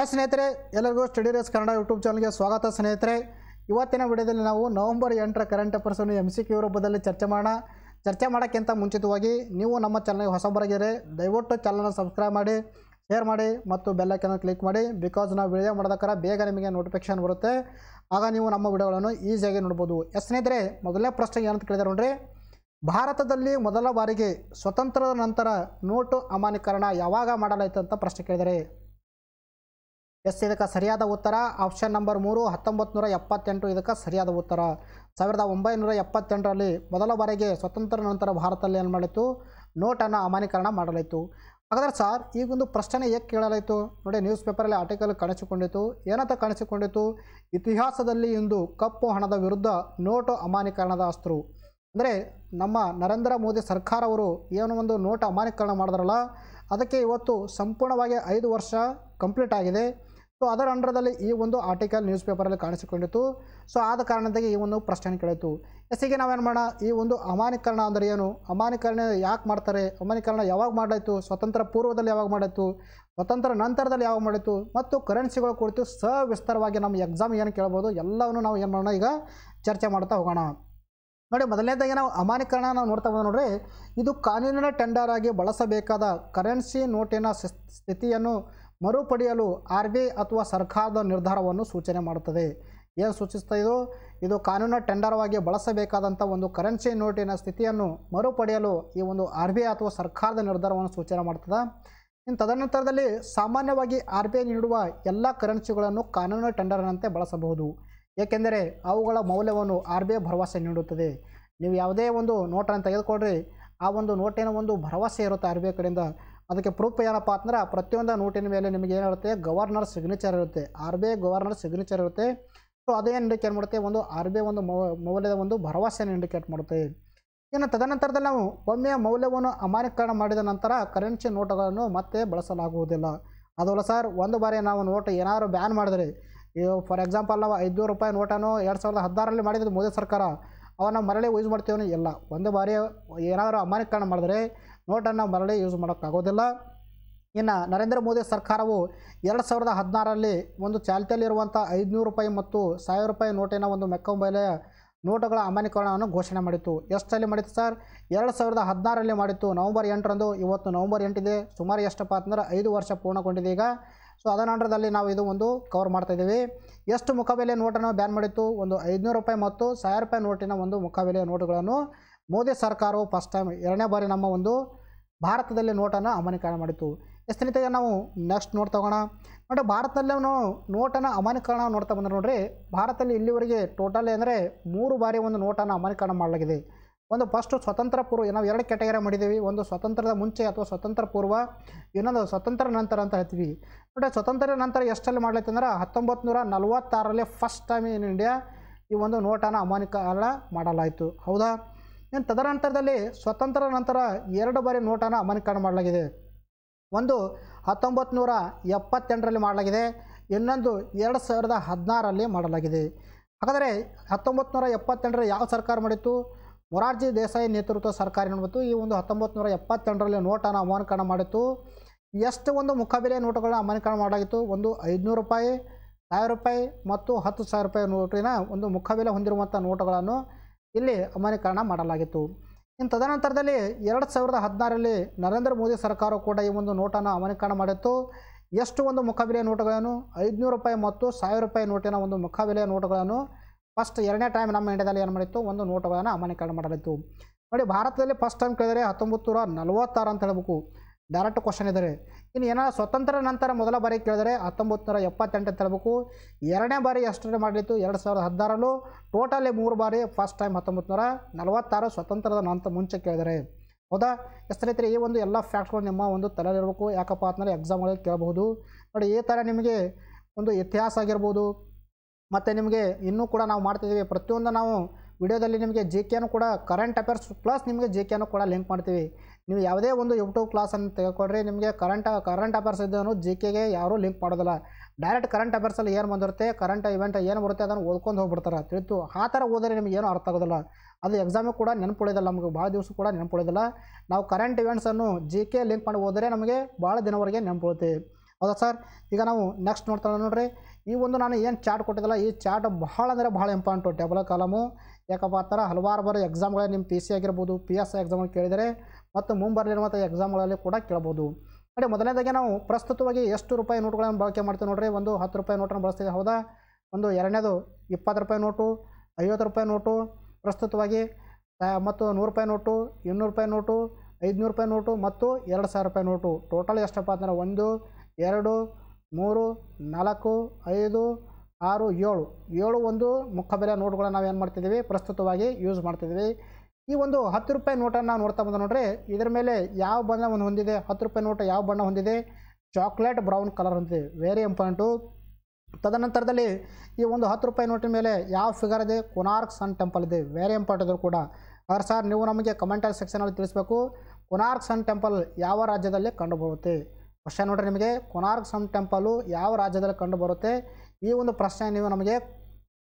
hi ಸ್ನೇಹಿತರೆ ಎಲ್ಲರಿಗೂ study race Kannada YouTube ಚಾನಲ್ಗೆ ಸ್ವಾಗತ ಸ್ನೇಹಿತರೆ ಇವತ್ತಿನ ವಿಡಿಯೋದಲ್ಲಿ ನಾವು ನವಂಬರ್ ಎಂಟರ ಕರೆಂಟ್ ಅಫೇರ್ಸನ್ನು ಎಮ್ ಸಿ ಕ್ಯೂ ರೂಪದಲ್ಲಿ ಚರ್ಚೆ ಮಾಡೋಣ ಚರ್ಚೆ ಮಾಡೋಕ್ಕಿಂತ ಮುಂಚಿತವಾಗಿ ನೀವು ನಮ್ಮ ಚಾನಲ್ಗೆ ಹೊಸಬರಾಗಿದ್ದರೆ ದಯವಿಟ್ಟು ಚಾನಲ್ನ ಸಬ್ಸ್ಕ್ರೈಬ್ ಮಾಡಿ ಶೇರ್ ಮಾಡಿ ಮತ್ತು ಬೆಲ್ಲೈಕನ್ನು ಕ್ಲಿಕ್ ಮಾಡಿ ಬಿಕಾಸ್ ನಾವು ವಿಡಿಯೋ ಮಾಡೋದಕ್ಕರ ಬೇಗ ನಿಮಗೆ ನೋಟಿಫಿಕೇಶನ್ ಬರುತ್ತೆ ಆಗ ನೀವು ನಮ್ಮ ವಿಡಿಯೋಗಳನ್ನು ಈಸಿಯಾಗಿ ನೋಡ್ಬೋದು ಎಸ್ ಸ್ನೇಹಿತರೆ ಮೊದಲನೇ ಪ್ರಶ್ನೆ ಏನಂತ ಕೇಳಿದಾರೆ ನೋಡ್ರಿ ಭಾರತದಲ್ಲಿ ಮೊದಲ ಬಾರಿಗೆ ಸ್ವತಂತ್ರದ ನಂತರ ನೋಟು ಅಮಾನ್ಯೀಕರಣ ಯಾವಾಗ ಮಾಡಲಾಯಿತು ಅಂತ ಪ್ರಶ್ನೆ ಕೇಳಿದರೆ ಎಸ್ ಇದಕ್ಕೆ ಸರಿಯಾದ ಉತ್ತರ ಆಪ್ಷನ್ ನಂಬರ್ ಮೂರು ಹತ್ತೊಂಬತ್ತು ನೂರ ಎಪ್ಪತ್ತೆಂಟು ಇದಕ್ಕೆ ಸರಿಯಾದ ಉತ್ತರ ಸಾವಿರದ ಒಂಬೈನೂರ ಎಪ್ಪತ್ತೆಂಟರಲ್ಲಿ ಮೊದಲ ಬಾರಿಗೆ ಸ್ವತಂತ್ರ ನಂತರ ಭಾರತದಲ್ಲಿ ಏನು ಮಾಡಿತ್ತು ನೋಟನ್ನು ಅಮಾನ್ಯೀಕರಣ ಮಾಡಲಾಯಿತು ಹಾಗಾದ್ರೆ ಸರ್ ಈಗೊಂದು ಪ್ರಶ್ನೆ ಏಕೆ ಕೇಳಲಾಯಿತು ನೋಡಿ ನ್ಯೂಸ್ ಪೇಪರಲ್ಲಿ ಆರ್ಟಿಕಲ್ ಕಾಣಿಸಿಕೊಂಡಿತ್ತು ಏನಂತ ಕಾಣಿಸಿಕೊಂಡಿತ್ತು ಇತಿಹಾಸದಲ್ಲಿ ಇಂದು ಕಪ್ಪು ಹಣದ ವಿರುದ್ಧ ನೋಟು ಅಮಾನ್ಯೀಕರಣದ ಅಸ್ತ್ರ ಅಂದರೆ ನಮ್ಮ ನರೇಂದ್ರ ಮೋದಿ ಸರ್ಕಾರವರು ಏನೋ ಒಂದು ನೋಟು ಅಮಾನ್ಯೀಕರಣ ಮಾಡಿದ್ರಲ್ಲ ಅದಕ್ಕೆ ಇವತ್ತು ಸಂಪೂರ್ಣವಾಗಿ ಐದು ವರ್ಷ ಕಂಪ್ಲೀಟ್ ಆಗಿದೆ ಸೊ ಅದರ ಅಂಡರ್ದಲ್ಲಿ ಈ ಒಂದು ಆರ್ಟಿಕಲ್ ನ್ಯೂಸ್ ಪೇಪರಲ್ಲಿ ಕಾಣಿಸಿಕೊಂಡಿತ್ತು ಸೊ ಆದ ಕಾರಣದಾಗಿ ಈ ಒಂದು ಪ್ರಶ್ನೆ ಕೇಳಿತು ಎಸ್ಸಿಗೆ ನಾವೇನು ಮಾಡೋಣ ಈ ಒಂದು ಅಮಾನೀಕರಣ ಅಂದರೆ ಏನು ಅಮಾನೀಕರಣ ಯಾಕೆ ಮಾಡ್ತಾರೆ ಅಮಾನೀಕರಣ ಯಾವಾಗ ಮಾಡಾಯಿತು ಸ್ವತಂತ್ರ ಪೂರ್ವದಲ್ಲಿ ಯಾವಾಗ ಮಾಡಾಯಿತು ಸ್ವತಂತ್ರ ನಂತರದಲ್ಲಿ ಯಾವಾಗ ಮಾಡಿತ್ತು ಮತ್ತು ಕರೆನ್ಸಿಗಳ ಕುರಿತು ವಿಸ್ತಾರವಾಗಿ ನಮ್ಮ ಎಕ್ಸಾಮ್ ಏನು ಕೇಳ್ಬೋದು ಎಲ್ಲವನ್ನು ನಾವು ಏನು ಮಾಡೋಣ ಈಗ ಚರ್ಚೆ ಮಾಡ್ತಾ ಹೋಗೋಣ ನೋಡಿ ಮೊದಲನೇದಾಗಿ ನಾವು ಅಮಾನೀಕರಣ ನಾವು ನೋಡ್ತಾ ಹೋದ ನೋಡ್ರಿ ಇದು ಕಾನೂನಿನ ಟೆಂಡರ್ ಆಗಿ ಬಳಸಬೇಕಾದ ಕರೆನ್ಸಿ ನೋಟಿನ ಸ್ಥಿತಿಯನ್ನು ಮರುಪಡೆಯಲು ಆರ್ ಬಿ ಐ ಅಥವಾ ಸರ್ಕಾರದ ನಿರ್ಧಾರವನ್ನು ಸೂಚನೆ ಮಾಡುತ್ತದೆ ಏನು ಸೂಚಿಸ್ತಾ ಇದು ಇದು ಕಾನೂನು ಟೆಂಡರ್ವಾಗಿ ಬಳಸಬೇಕಾದಂಥ ಒಂದು ಕರೆನ್ಸಿ ನೋಟಿನ ಸ್ಥಿತಿಯನ್ನು ಮರುಪಡೆಯಲು ಈ ಒಂದು ಆರ್ ಬಿ ಐ ಅಥವಾ ಸರ್ಕಾರದ ನಿರ್ಧಾರವನ್ನು ಸೂಚನೆ ಮಾಡ್ತದೆ ಇನ್ನು ತದನಂತರದಲ್ಲಿ ಸಾಮಾನ್ಯವಾಗಿ ಆರ್ ಬಿ ಐ ನೀಡುವ ಎಲ್ಲ ಕರೆನ್ಸಿಗಳನ್ನು ಕಾನೂನು ಟೆಂಡರ್ನಂತೆ ಬಳಸಬಹುದು ಏಕೆಂದರೆ ಅವುಗಳ ಮೌಲ್ಯವನ್ನು ಆರ್ ಬಿ ಐ ಭರವಸೆ ನೀಡುತ್ತದೆ ನೀವು ಯಾವುದೇ ಒಂದು ನೋಟನ್ನು ತೆಗೆದುಕೊಳ್ಳ್ರಿ ಆ ಒಂದು ನೋಟಿನ ಒಂದು ಭರವಸೆ ಇರುತ್ತೆ ಆರ್ ಬಿ ಐ ಕಡೆಯಿಂದ ಅದಕ್ಕೆ ಪ್ರೂಫ್ ಏನಪ್ಪ ಅಂದ್ರೆ ಪ್ರತಿಯೊಂದು ನೋಟಿನ ಮೇಲೆ ನಿಮಗೆ ಏನಿರುತ್ತೆ ಗವರ್ನರ್ ಸಿಗ್ನೇಚರ್ ಇರುತ್ತೆ R B I governor signature ಇರುತ್ತೆ ಸೊ ಅದೇನು ಇಂಡಿಕೇಟ್ ಮಾಡುತ್ತೆ ಒಂದು ಆರ್ ಬಿ ಐ ಒಂದು ಮೌಲ್ಯದ ಒಂದು ಭರವಸೆಯನ್ನು ಇಂಡಿಕೇಟ್ ಮಾಡುತ್ತೆ ಇನ್ನು ತದನಂತರದಲ್ಲಿ ನಾವು ಒಮ್ಮೆ ಮೌಲ್ಯವನ್ನು ಅಮಾನ್ಯೀಕರಣ ಮಾಡಿದ ನಂತರ ಕರೆನ್ಸಿ ನೋಟುಗಳನ್ನು ಮತ್ತೆ ಬಳಸಲಾಗುವುದಿಲ್ಲ ಅದಲ್ಲ ಸರ್ ಒಂದು ಬಾರಿ ನಾವು ನೋಟ್ ಏನಾದರೂ ಬ್ಯಾನ್ ಮಾಡಿದ್ರೆ ಫಾರ್ ಎಕ್ಸಾಂಪಲ್ ನಾವು ಐದುನೂರು ರೂಪಾಯಿ ನೋಟನ್ನು ಎರಡು ಸಾವಿರದ ಹದಿನಾರರಲ್ಲಿ ಮಾಡಿದ್ದು ಮೋದಿ ಸರ್ಕಾರ ಅವನ್ನ ಮರಳಿ ಯೂಸ್ ಮಾಡ್ತೀವೋ ಇಲ್ಲ ಒಂದು ಬಾರಿ ಏನಾದರೂ ಅಮಾನ್ಯೀಕರಣ ಮಾಡಿದ್ರೆ ನೋಟನ್ನು ಮರಳಿ ಯೂಸ್ ಮಾಡೋಕ್ಕಾಗೋದಿಲ್ಲ ಇನ್ನು ನರೇಂದ್ರ ಮೋದಿ ಸರ್ಕಾರವು ಎರಡು ಸಾವಿರದ ಹದಿನಾರರಲ್ಲಿ ಒಂದು ಚಾಲ್ತಿಯಲ್ಲಿರುವಂಥ ಐದುನೂರು ರೂಪಾಯಿ ಮತ್ತು ಸಾವಿರ ರೂಪಾಯಿ ನೋಟಿನ ಒಂದು ಮೆಕ್ಕಂಬೆಲೆಯ ನೋಟುಗಳ ಅಮಾನ್ಯೀಕರಣವನ್ನು ಘೋಷಣೆ ಮಾಡಿತ್ತು ಎಷ್ಟಲ್ಲಿ ಮಾಡಿತ್ತು ಸರ್ ಎರಡು ಸಾವಿರದ ಹದಿನಾರರಲ್ಲಿ ಮಾಡಿತ್ತು ನವಂಬರ್ ಎಂಟರಂದು ಇವತ್ತು ನವಂಬರ್ ಎಂಟಿದೆ ಸುಮಾರು ಎಷ್ಟಪ್ಪ ಅಂತಂದ್ರೆ ಐದು ವರ್ಷ ಪೂರ್ಣಗೊಂಡಿದೆ ಈಗ ಸೊ ಅದನಂತರದಲ್ಲಿ ನಾವು ಇದು ಒಂದು ಕವರ್ ಮಾಡ್ತಾಯಿದ್ದೀವಿ ಎಷ್ಟು ಮುಖಬೆಲೆ ನೋಟನ್ನು ಬ್ಯಾನ್ ಮಾಡಿತ್ತು ಒಂದು ಐದುನೂರು ರೂಪಾಯಿ ಮತ್ತು ಸಾವಿರ ರೂಪಾಯಿ ನೋಟಿನ ಒಂದು ಮುಖಬೆಲೆಯ ನೋಟುಗಳನ್ನು ಮೋದಿ ಸರ್ಕಾರವು ಫಸ್ಟ್ ಟೈಮ್ ಎರಡನೇ ಬಾರಿ ನಮ್ಮ ಒಂದು ಭಾರತದಲ್ಲಿ ನೋಟನ್ನು ಅಮಾನ್ಯೀಕರಣ ಮಾಡಿತು ಎಸ್ ಸ್ನೇಹಿತರೆ ನಾವು ನೆಕ್ಸ್ಟ್ ನೋಟ್ ಹೋಗೋಣ ನೋಡಿ ಭಾರತದಲ್ಲೇ ನಾವು ನೋಟನ್ನು ಅಮಾನ್ಯೀಕರಣ ನೋಡ್ತಾ ಬಂದ್ರೆ ನೋಡ್ರಿ ಭಾರತದಲ್ಲಿ ಇಲ್ಲಿವರೆಗೆ ಟೋಟಲ್ ಅಂದರೆ ಮೂರು ಬಾರಿ ಒಂದು ನೋಟನ್ನು ಅಮಾನ್ಯೀಕರಣ ಮಾಡಲಾಗಿದೆ ಒಂದು ಫಸ್ಟು ಸ್ವತಂತ್ರ ಪೂರ್ವ ನಾವು ಎರಡು ಕ್ಯಾಟಗರಿ ಮಾಡಿದ್ದೀವಿ ಒಂದು ಸ್ವತಂತ್ರದ ಮುಂಚೆ ಅಥವಾ ಸ್ವತಂತ್ರ ಪೂರ್ವ ಇನ್ನೊಂದು ಸ್ವತಂತ್ರ ನಂತರ ಅಂತ ಹೇಳ್ತೀವಿ ಬಟ್ ಸ್ವತಂತ್ರ ನಂತರ ಎಷ್ಟಲ್ಲಿ ಮಾಡ್ಲೈತೆ ಅಂದ್ರೆ ಹತ್ತೊಂಬತ್ತು ನೂರ ನಲ್ವತ್ತಾರರಲ್ಲಿ ಫಸ್ಟ್ ಟೈಮ್ ಇನ್ ಇಂಡಿಯಾ ಈ ಒಂದು ನೋಟನ್ನು ಅಮಾನ್ಯೀಕರಣ ಮಾಡಲಾಯಿತು ಹೌದಾ ಇನ್ನು ತದನಂತರದಲ್ಲಿ ಸ್ವತಂತ್ರ ನಂತರ ಎರಡು ಬಾರಿ ನೋಟನ್ನು ಅಮಾನ್ಯೀಕರಣ ಮಾಡಲಾಗಿದೆ ಒಂದು ಹತ್ತೊಂಬತ್ತು ನೂರ ಎಪ್ಪತ್ತೆಂಟರಲ್ಲಿ ಮಾಡಲಾಗಿದೆ ಇನ್ನೊಂದು ಎರಡು ಸಾವಿರದ ಹದಿನಾರಲ್ಲಿ ಮಾಡಲಾಗಿದೆ ಹಾಗಾದರೆ ಹತ್ತೊಂಬತ್ತು ನೂರ ಎಪ್ಪತ್ತೆಂಟರ ಯಾವ ಸರ್ಕಾರ ಮಾಡಿತ್ತು ಮೊರಾರ್ಜಿ ದೇಸಾಯಿ ನೇತೃತ್ವ ಸರ್ಕಾರ ನೋಡ್ಬಿಟ್ಟು ಈ ಒಂದು ಹತ್ತೊಂಬತ್ತು ನೂರ ಎಪ್ಪತ್ತೆಂಟರಲ್ಲಿ ನೋಟನ್ನು ಅಮಾನ್ಯೀಕರಣ ಮಾಡಿತ್ತು ಎಷ್ಟು ಒಂದು ಮುಖಬೆಲೆ ನೋಟುಗಳನ್ನ ಅಮಾನ್ಯೀಕರಣ ಮಾಡಲಾಗಿತ್ತು ಒಂದು ಐದುನೂರು ರೂಪಾಯಿ ಸಾವಿರ ರೂಪಾಯಿ ಮತ್ತು ಹತ್ತು ಸಾವಿರ ರೂಪಾಯಿ ನೋಟಿನ ಒಂದು ಮುಖಬೆಲೆ ಹೊಂದಿರುವಂಥ ನೋಟುಗಳನ್ನು ಇಲ್ಲಿ ಅಮಾನ್ಯೀಕರಣ ಮಾಡಲಾಗಿತ್ತು ಇನ್ನು ತದನಂತರದಲ್ಲಿ ಎರಡು ಸಾವಿರದ ಹದಿನಾರರಲ್ಲಿ ನರೇಂದ್ರ ಮೋದಿ ಸರ್ಕಾರ ಕೂಡ ಈ ಒಂದು ನೋಟನ್ನು ಅಮಾನ್ಯೀಕರಣ ಮಾಡಿತ್ತು ಎಷ್ಟು ಒಂದು ಮುಖಬೆಲೆಯ ನೋಟುಗಳನ್ನು ಐದುನೂರು ರೂಪಾಯಿ ಮತ್ತು ಸಾವಿರ ರೂಪಾಯಿ ನೋಟಿನ ಒಂದು ಮುಖಬೆಲೆಯ ನೋಟುಗಳನ್ನು ಫಸ್ಟ್ ಎರಡನೇ ಟೈಮ್ ನಮ್ಮ ಇಂಡಿಯಾದಲ್ಲಿ ಏನು ಮಾಡಿತ್ತು ಒಂದು ನೋಟುಗಳನ್ನು ಅಮಾನ್ಯೀಕರಣ ಮಾಡಲಿತ್ತು ನೋಡಿ ಭಾರತದಲ್ಲಿ ಫಸ್ಟ್ ಟೈಮ್ ಕೇಳಿದರೆ ಹತ್ತೊಂಬತ್ತು ನೂರ ನಲವತ್ತಾರು ಅಂತ ಹೇಳಬೇಕು ಡೈರೆಕ್ಟ್ ಕ್ವಶನ್ ಇದ್ದಾರೆ ಇನ್ನು ಏನಾರ ಸ್ವತಂತ್ರ ನಂತರ ಮೊದಲ ಬಾರಿ ಕೇಳಿದರೆ ಹತ್ತೊಂಬತ್ತು ನೂರ ಎಪ್ಪತ್ತೆಂಟು ತರಬೇಕು ಎರಡನೇ ಬಾರಿ ಎಷ್ಟರ ಮಾಡಲಿತ್ತು ಎರಡು ಸಾವಿರದ ಹದಿನಾರಲ್ಲೂ ಟೋಟಲಿ ಮೂರು ಬಾರಿ ಫಸ್ಟ್ ಟೈಮ್ ಹತ್ತೊಂಬತ್ತು ನೂರ ನಲವತ್ತಾರು ಸ್ವತಂತ್ರದ ನಂತರ ಮುಂಚೆ ಕೇಳಿದರೆ ಹೌದಾ ಎಷ್ಟು ರೈತರೆ ಈ ಒಂದು ಎಲ್ಲ ಫ್ಯಾಕ್ಟ್ಗಳು ನಿಮ್ಮ ಒಂದು ತಲೆಯಲ್ಲಿರಬೇಕು ಯಾಕಪ್ಪ ಅಂತಂದರೆ ಎಕ್ಸಾಮ್ಗಳಲ್ಲಿ ಕೇಳಬಹುದು ನೋಡಿ ಈ ಥರ ನಿಮಗೆ ಒಂದು ಇತಿಹಾಸ ಆಗಿರ್ಬೋದು ಮತ್ತು ನಿಮಗೆ ಇನ್ನೂ ಕೂಡ ನಾವು ಮಾಡ್ತಿದ್ದೀವಿ ಪ್ರತಿಯೊಂದು ನಾವು ವಿಡಿಯೋದಲ್ಲಿ ನಿಮಗೆ ಜಿ ಕೆನೂ ಕೂಡ ಕರೆಂಟ್ ಅಫೇರ್ಸ್ ಪ್ಲಸ್ ನಿಮಗೆ ಜೆ ಕೆನೂ ಕೂಡ ಲಿಂಕ್ ಮಾಡ್ತೀವಿ ನೀವು ಯಾವುದೇ ಒಂದು ಯೂಟ್ಯೂಬ್ ಕ್ಲಾಸನ್ನು ತೆಗೆದುಕೊಡ್ರಿ ನಿಮಗೆ ಕರೆಂಟ್ ಕರೆಂಟ್ ಅಫೇರ್ಸ್ ಇದ್ದವನು ಜಿ ಕೆಗೆ ಯಾರೂ ಲಿಂಕ್ ಮಾಡೋದಿಲ್ಲ ಡೈರೆಕ್ಟ್ ಕರೆಂಟ್ ಅಫೇರ್ಸಲ್ಲಿ ಏನು ಬಂದಿರುತ್ತೆ ಕರೆಂಟ್ ಇವೆಂಟ್ ಏನು ಬರುತ್ತೆ ಅದನ್ನು ಓದ್ಕೊಂಡು ಹೋಗ್ಬಿಡ್ತಾರೆ ತಿಳಿತು ಆ ಥರ ಓದಿದ್ರೆ ನಿಮಗೆ ಏನು ಅರ್ಥ ಆಗೋದಿಲ್ಲ ಅದು ಎಕ್ಸಾಮಿಗೆ ಕೂಡ ನೆನಪುಳಿಯೋದಿಲ್ಲ ನಮಗೆ ಭಾಳ ದಿವಸ ಕೂಡ ನೆನಪುಳಿದಿಲ್ಲ ನಾವು ಕರೆಂಟ್ ಇವೆಂಟ್ಸನ್ನು ಜಿ ಕೆ ಲಿಂಕ್ ಮಾಡಿ ಹೋದರೆ ನಮಗೆ ಭಾಳ ದಿನವರೆಗೆ ನೆನಪುಳುತ್ತೆ ಹೌದಾ ಸರ್ ಈಗ ನಾವು ನೆಕ್ಸ್ಟ್ ನೋಡ್ತಾ ನೋಡ್ರಿ ಈ ಒಂದು ನಾನು ಏನು ಚಾಟ್ ಕೊಟ್ಟಿದ್ದಲ್ಲ ಈ ಚಾಟ್ ಭಾಳ ಅಂದರೆ ಭಾಳ ಇಂಪಾರ್ಟೆಂಟ್ ಟೇಬಲ್ ಕಾಲಮು ಯಾಕಪ್ಪ ಆ ಥರ ಹಲವಾರು ಬಾರಿ ಎಕ್ಸಾಮ್ಗಳೇ ನಿಮ್ಮ ಪಿ ಸಿ ಆಗಿರ್ಬೋದು ಪಿ ಎಸ್ ಎಕ್ಸಾಮ್ ಕೇಳಿದರೆ ಮತ್ತು ಮುಂಬರಲಿರುವಂಥ ಎಕ್ಸಾಮ್ಗಳಲ್ಲಿ ಕೂಡ ಕೇಳ್ಬೋದು ನೋಡಿ ಮೊದಲನೇದಾಗಿ ನಾವು ಪ್ರಸ್ತುತವಾಗಿ ಎಷ್ಟು ರೂಪಾಯಿ ನೋಟ್ಗಳನ್ನು ಬಳಕೆ ಮಾಡ್ತೀವಿ ನೋಡ್ರಿ ಒಂದು ಹತ್ತು ರೂಪಾಯಿ ನೋಟನ್ನು ಬಳಸ್ತೀವಿ ಹೌದಾ ಒಂದು ಎರಡನೇದು ಇಪ್ಪತ್ತು ರೂಪಾಯಿ ನೋಟು ಐವತ್ತು ರೂಪಾಯಿ ನೋಟು ಪ್ರಸ್ತುತವಾಗಿ ಮತ್ತು ನೂರು ರೂಪಾಯಿ ನೋಟು ಇನ್ನೂರು ರೂಪಾಯಿ ನೋಟು ಐದುನೂರು ರೂಪಾಯಿ ನೋಟು ಮತ್ತು ಎರಡು ಸಾವಿರ ರೂಪಾಯಿ ನೋಟು ಟೋಟಲ್ ಎಷ್ಟಪ್ಪ ಅಂದರೆ ಒಂದು ಎರಡು ಮೂರು ನಾಲ್ಕು ಐದು ಆರು ಏಳು ಏಳು ಒಂದು ಮುಖಬೆಲೆ ನೋಟುಗಳನ್ನು ನಾವು ಏನು ಮಾಡ್ತಿದ್ದೀವಿ ಪ್ರಸ್ತುತವಾಗಿ ಯೂಸ್ ಮಾಡ್ತಿದ್ದೀವಿ ಈ ಒಂದು ಹತ್ತು ರೂಪಾಯಿ ನೋಟನ್ನು ನೋಡ್ತಾ ಬಂದ ನೋಡ್ರಿ ಇದರ ಮೇಲೆ ಯಾವ ಬಣ್ಣ ಒಂದು ಹೊಂದಿದೆ ಹತ್ತು ರೂಪಾಯಿ ನೋಟ ಯಾವ ಬಣ್ಣ ಹೊಂದಿದೆ ಚಾಕ್ಲೇಟ್ ಬ್ರೌನ್ ಕಲರ್ ಹೊಂದಿದೆ ವೆರಿ ಇಂಪಾರ್ಟೆಂಟು ತದನಂತರದಲ್ಲಿ ಈ ಒಂದು ಹತ್ತು ರೂಪಾಯಿ ನೋಟಿನ ಮೇಲೆ ಯಾವ ಫಿಗರ್ ಇದೆ ಕೊನಾರ್ಕ್ ಸನ್ ಟೆಂಪಲ್ ಇದೆ ವೆರಿ ಇಂಪಾರ್ಟೆಂಟ್ ಕೂಡ ಆದರೆ ಸರ್ ನೀವು ನಮಗೆ ಕಮೆಂಟರ್ ಸೆಕ್ಷನಲ್ಲಿ ತಿಳಿಸಬೇಕು ಕೊನಾರ್ಕ್ ಸನ್ ಟೆಂಪಲ್ ಯಾವ ರಾಜ್ಯದಲ್ಲಿ ಕಂಡುಬರುತ್ತೆ ಪ್ರಶ್ನೆ ನೋಡ್ರಿ ನಿಮಗೆ ಕೊನಾರ್ಕ್ ಸನ್ ಟೆಂಪಲು ಯಾವ ರಾಜ್ಯದಲ್ಲಿ ಕಂಡುಬರುತ್ತೆ ಈ ಒಂದು ಪ್ರಶ್ನೆ ನೀವು ನಮಗೆ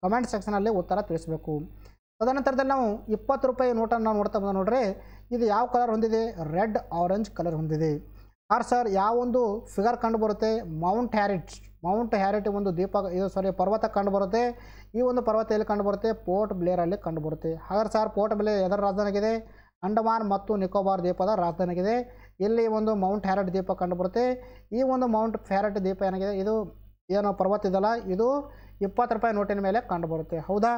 ಕಮೆಂಟ್ ಸೆಕ್ಷನಲ್ಲಿ ಉತ್ತರ ತಿಳಿಸಬೇಕು ತದನಂತರದಲ್ಲಿ ನಾವು ಇಪ್ಪತ್ತು ರೂಪಾಯಿ ನೋಟನ್ನು ನಾವು ನೋಡ್ತಾ ಬಂದ ನೋಡ್ರಿ ಇದು ಯಾವ ಕಲರ್ ಹೊಂದಿದೆ ರೆಡ್ ಆರೆಂಜ್ ಕಲರ್ ಹೊಂದಿದೆ ಆರ್ ಸರ್ ಯಾವೊಂದು ಫಿಗರ್ ಕಂಡು ಬರುತ್ತೆ ಮೌಂಟ್ ಹ್ಯಾರಿಟ್ ಮೌಂಟ್ ಹ್ಯಾರಿಟ್ ಒಂದು ದೀಪ ಇದು ಸಾರಿ ಪರ್ವತ ಕಂಡು ಬರುತ್ತೆ ಈ ಒಂದು ಪರ್ವತ ಎಲ್ಲಿ ಕಂಡು ಬರುತ್ತೆ ಪೋರ್ಟ್ ಬ್ಲೇರಲ್ಲಿ ಕಂಡು ಬರುತ್ತೆ ಹಾಗಾದ್ರೆ ಸರ್ ಪೋರ್ಟ್ ಬ್ಲೇರ್ ಎದರ ರಾಜಧಾನಿಯಾಗಿದೆ ಅಂಡಮಾನ್ ಮತ್ತು ನಿಕೋಬಾರ್ ದ್ವೀಪದ ರಾಜಧಾನಿಗಿದೆ ಇಲ್ಲಿ ಒಂದು ಮೌಂಟ್ ದೀಪ ಕಂಡು ಕಂಡುಬರುತ್ತೆ ಈ ಒಂದು ಮೌಂಟ್ ಫ್ಯಾರೆಟ್ ದೀಪ ಏನಾಗಿದೆ ಇದು ಏನೋ ಪರ್ವತ ಇದಲ್ಲ ಇದು ಇಪ್ಪತ್ತು ರೂಪಾಯಿ ನೋಟಿನ ಮೇಲೆ ಕಂಡುಬರುತ್ತೆ ಹೌದಾ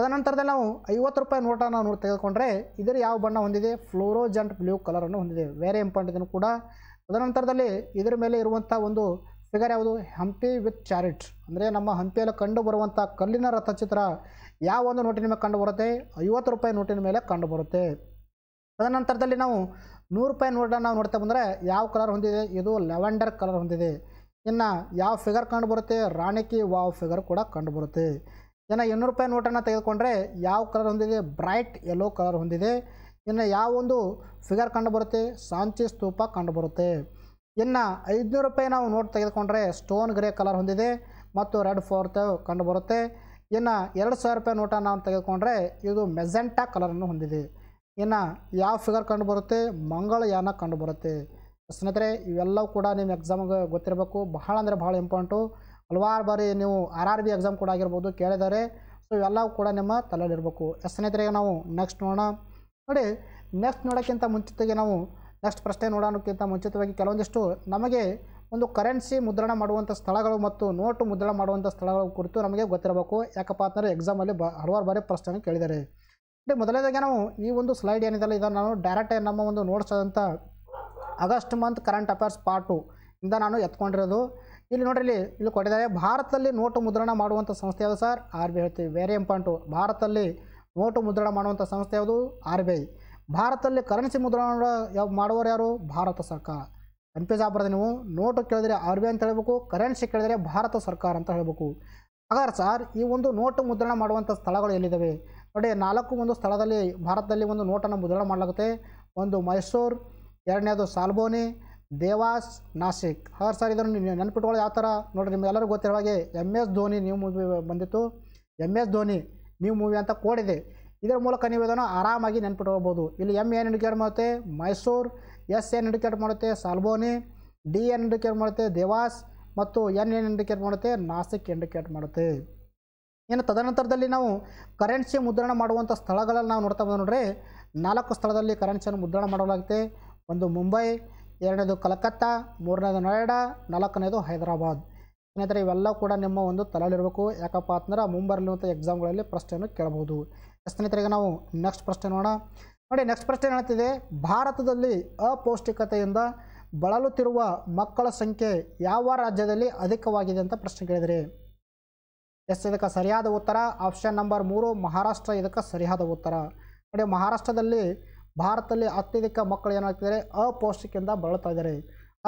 ತದನಂತರದಲ್ಲಿ ನಾವು ಐವತ್ತು ರೂಪಾಯಿ ನೋಟನ್ನು ನಾವು ತೆಗೆದುಕೊಂಡ್ರೆ ಇದರ ಯಾವ ಬಣ್ಣ ಹೊಂದಿದೆ ಫ್ಲೋರೋಜಂಟ್ ಬ್ಲೂ ಕಲರನ್ನು ಹೊಂದಿದೆ ವೆರಿ ಇಂಪಾರ್ಟೆಂಟ್ ಇದನ್ನು ಕೂಡ ತದನಂತರದಲ್ಲಿ ಇದರ ಮೇಲೆ ಇರುವಂಥ ಒಂದು ಫಿಗರ್ ಯಾವುದು ಹಂಪಿ ವಿತ್ ಚಾರಿಟ್ ಅಂದರೆ ನಮ್ಮ ಹಂಪಿಯಲ್ಲಿ ಕಂಡು ಬರುವಂಥ ಕಲ್ಲಿನ ರಥಚಿತ್ರ ಯಾವ ಒಂದು ನೋಟಿನ ಮೇಲೆ ಕಂಡು ಬರುತ್ತೆ ಐವತ್ತು ರೂಪಾಯಿ ನೋಟಿನ ಮೇಲೆ ಕಂಡು ಬರುತ್ತೆ ತದನಂತರದಲ್ಲಿ ನಾವು ನೂರು ರೂಪಾಯಿ ನೋಟನ್ನು ನಾವು ನೋಡ್ತಾ ಬಂದರೆ ಯಾವ ಕಲರ್ ಹೊಂದಿದೆ ಇದು ಲೆವೆಂಡರ್ ಕಲರ್ ಹೊಂದಿದೆ ಇನ್ನು ಯಾವ ಫಿಗರ್ ಕಂಡು ಬರುತ್ತೆ ರಾಣಿಕಿ ವಾವ್ ಫಿಗರ್ ಕೂಡ ಕಂಡು ಬರುತ್ತೆ ಇನ್ನು ಇನ್ನೂರು ರೂಪಾಯಿ ನೋಟನ್ನು ತೆಗೆದುಕೊಂಡ್ರೆ ಯಾವ ಕಲರ್ ಹೊಂದಿದೆ ಬ್ರೈಟ್ ಯೆಲ್ಲೋ ಕಲರ್ ಹೊಂದಿದೆ ಇನ್ನು ಯಾವೊಂದು ಫಿಗರ್ ಕಂಡುಬರುತ್ತೆ ಸಾಂಚಿ ಸ್ತೂಪ ಕಂಡುಬರುತ್ತೆ ಇನ್ನು ಐದುನೂರು ರೂಪಾಯಿ ನಾವು ನೋಟ್ ತೆಗೆದುಕೊಂಡ್ರೆ ಸ್ಟೋನ್ ಗ್ರೇ ಕಲರ್ ಹೊಂದಿದೆ ಮತ್ತು ರೆಡ್ ಫೋರ್ತ್ ಕಂಡುಬರುತ್ತೆ ಇನ್ನು ಎರಡು ಸಾವಿರ ರೂಪಾಯಿ ನೋಟನ್ನು ನಾವು ತೆಗೆದುಕೊಂಡ್ರೆ ಇದು ಮೆಜೆಂಟಾ ಕಲರನ್ನು ಹೊಂದಿದೆ ಇನ್ನು ಯಾವ ಫಿಗರ್ ಕಂಡುಬರುತ್ತೆ ಮಂಗಳಯಾನ ಕಂಡುಬರುತ್ತೆ ಸ್ನೇಹಿತರೆ ಇವೆಲ್ಲವೂ ಕೂಡ ನಿಮ್ಮ ಎಕ್ಸಾಮ್ಗೆ ಗೊತ್ತಿರಬೇಕು ಬಹಳ ಅಂದರೆ ಬಹಳ ಇಂಪಾರ್ಟು ಹಲವಾರು ಬಾರಿ ನೀವು ಆರ್ ಆರ್ ಬಿ ಎಕ್ಸಾಮ್ ಕೂಡ ಆಗಿರ್ಬೋದು ಕೇಳಿದ್ದಾರೆ ಸೊ ಇವೆಲ್ಲವೂ ಕೂಡ ನಿಮ್ಮ ತಲೆಯಲ್ಲಿರಬೇಕು ಎಸ್ ಸ್ನೇಹಿತರಿಗೆ ನಾವು ನೆಕ್ಸ್ಟ್ ನೋಡೋಣ ನೋಡಿ ನೆಕ್ಸ್ಟ್ ನೋಡೋಕ್ಕಿಂತ ಮುಂಚಿತವಾಗಿ ನಾವು ನೆಕ್ಸ್ಟ್ ಪ್ರಶ್ನೆ ನೋಡೋಣಕ್ಕಿಂತ ಮುಂಚಿತವಾಗಿ ಕೆಲವೊಂದಿಷ್ಟು ನಮಗೆ ಒಂದು ಕರೆನ್ಸಿ ಮುದ್ರಣ ಮಾಡುವಂಥ ಸ್ಥಳಗಳು ಮತ್ತು ನೋಟು ಮುದ್ರಣ ಮಾಡುವಂಥ ಸ್ಥಳಗಳ ಕುರಿತು ನಮಗೆ ಗೊತ್ತಿರಬೇಕು ಯಾಕಪ್ಪ ಅಂತಂದರೆ ಎಕ್ಸಾಮಲ್ಲಿ ಬ ಹಲವಾರು ಬಾರಿ ಪ್ರಶ್ನೆ ಕೇಳಿದ್ದಾರೆ ನೋಡಿ ಮೊದಲನೇದಾಗೆ ನಾವು ಈ ಒಂದು ಸ್ಲೈಡ್ ಏನಿದೆ ಇದನ್ನು ನಾನು ಡೈರೆಕ್ಟಾಗಿ ನಮ್ಮ ಒಂದು ನೋಟ್ಸ್ ಆದಂಥ August month current affairs part ಇಂದ ನಾನು ಎತ್ಕೊಂಡಿರೋದು ಇಲ್ಲಿ ನೋಡ್ರಿ ಇಲ್ಲಿ ಇಲ್ಲಿ ಕೊಟ್ಟಿದ್ದಾರೆ ಭಾರತದಲ್ಲಿ ನೋಟು ಮುದ್ರಣ ಮಾಡುವಂಥ ಸಂಸ್ಥೆ ಯಾವುದು ಸರ್ ಆರ್ ಬಿ ಐ ಹೇಳ್ತೀವಿ ವೆರಿ ಇಂಪಾರ್ಟು ಭಾರತದಲ್ಲಿ ನೋಟು ಮುದ್ರಣ ಮಾಡುವಂಥ ಸಂಸ್ಥೆ ಯಾವುದು ಆರ್ ಬಿ ಐ ಭಾರತದಲ್ಲಿ ಕರೆನ್ಸಿ ಮುದ್ರಣ ಯಾವ ಮಾಡುವವರು ಯಾರು ಭಾರತ ಸರ್ಕಾರ ಕನ್ಫ್ಯೂಸ್ ಆಗ್ಬಾರ್ದು ನೀವು ನೋಟು ಕೇಳಿದರೆ ಆರ್ ಬಿ ಐ ಅಂತ ಹೇಳಬೇಕು ಕರೆನ್ಸಿ ಕೇಳಿದರೆ ಭಾರತ ಸರ್ಕಾರ ಅಂತ ಹೇಳಬೇಕು ಹಾಗಾದ್ರೆ ಸರ್ ಈ ಒಂದು ನೋಟು ಮುದ್ರಣ ಮಾಡುವಂಥ ಸ್ಥಳಗಳು ಎಲ್ಲಿದ್ದಾವೆ ನೋಡಿ ನಾಲ್ಕು ಒಂದು ಸ್ಥಳದಲ್ಲಿ ಭಾರತದಲ್ಲಿ ಒಂದು ನೋಟನ್ನು ಮುದ್ರಣ ಮಾಡಲಾಗುತ್ತೆ ಒಂದು ಮೈಸೂರು ಎರಡನೇದು ಸಾಲ್ಬೋನಿ ದೇವಾಸ್ ನಾಸಿಕ್ ಹರ್ ಸರ್ ಇದನ್ನು ನೆನಪಿಟ್ಕೊಳ್ಳೋದು ಯಾವ ಥರ ನೋಡಿರಿ ನಿಮಗೆಲ್ಲರಿಗೂ ಗೊತ್ತಿರೋ ಹಾಗೆ M S Dhoni new movie ಬಂದಿತ್ತು M S Dhoni new movie ಅಂತ ಕೋಡಿದೆ ಇದರ ಮೂಲಕ ನೀವು ಇದನ್ನು ಆರಾಮಾಗಿ ನೆನ್ಪಿಟ್ಕೋಬೋದು ಇಲ್ಲಿ ಎಮ್ ಏನು ಇಂಡಿಕೇಟ್ ಮಾಡುತ್ತೆ ಮೈಸೂರು ಎಸ್ ಏನು ಇಂಡಿಕೇಟ್ ಮಾಡುತ್ತೆ ಸಾಲ್ಬೋನಿ ಡಿ ಏನು ಇಂಡಿಕೇಟ್ ಮಾಡುತ್ತೆ ದೇವಾಸ್ ಮತ್ತು ಎನ್ ಏನು ಇಂಡಿಕೇಟ್ ಮಾಡುತ್ತೆ ನಾಸಿಕ್ ಇಂಡಿಕೇಟ್ ಮಾಡುತ್ತೆ ಇನ್ನು ತದನಂತರದಲ್ಲಿ ನಾವು ಕರೆನ್ಸಿ ಮುದ್ರಣ ಮಾಡುವಂಥ ಸ್ಥಳಗಳಲ್ಲಿ ನಾವು ನೋಡ್ತಾ ಬಂದ ನೋಡ್ರಿ ನಾಲ್ಕು ಸ್ಥಳದಲ್ಲಿ ಕರೆನ್ಸಿಯನ್ನು ಮುದ್ರಣ ಮಾಡಲಾಗುತ್ತೆ ಒಂದು ಮುಂಬೈ ಎರಡನೇದು ಕಲ್ಕತ್ತಾ ಮೂರನೇದು ನೋಯ್ಡಾ ನಾಲ್ಕನೇದು ಹೈದರಾಬಾದ್ ಸ್ನೇಹಿತರೆ ಇವೆಲ್ಲ ಕೂಡ ನಿಮ್ಮ ಒಂದು ತಲೆಯಲ್ಲಿರಬೇಕು ಯಾಕಪ್ಪ ಅಂತಂದ್ರೆ ಮುಂಬರಲಿರುವಂಥ ಎಕ್ಸಾಮ್ಗಳಲ್ಲಿ ಪ್ರಶ್ನೆಯನ್ನು ಕೇಳಬಹುದು ಸ್ನೇಹಿತರಿಗೆ ನಾವು ನೆಕ್ಸ್ಟ್ ಪ್ರಶ್ನೆ ನೋಡೋಣ ನೋಡಿ ನೆಕ್ಸ್ಟ್ ಪ್ರಶ್ನೆ ಹೇಳ್ತಿದೆ ಭಾರತದಲ್ಲಿ ಅಪೌಷ್ಟಿಕತೆಯಿಂದ ಬಳಲುತ್ತಿರುವ ಮಕ್ಕಳ ಸಂಖ್ಯೆ ಯಾವ ರಾಜ್ಯದಲ್ಲಿ ಅಧಿಕವಾಗಿದೆ ಅಂತ ಪ್ರಶ್ನೆ ಕೇಳಿದರೆ ಎಸ್ ಇದಕ್ಕೆ ಸರಿಯಾದ ಉತ್ತರ ಆಪ್ಷನ್ ನಂಬರ್ ಮೂರು ಮಹಾರಾಷ್ಟ್ರ ಇದಕ್ಕೆ ಸರಿಯಾದ ಉತ್ತರ ನೋಡಿ ಮಹಾರಾಷ್ಟ್ರದಲ್ಲಿ ಭಾರತದಲ್ಲಿ ಅತ್ಯಧಿಕ ಮಕ್ಕಳು ಏನಾಗ್ತಿದ್ದಾರೆ ಅಪೌಷ್ಟಿಕದಿಂದ ಬಳಲ್ತಾ ಇದ್ದಾರೆ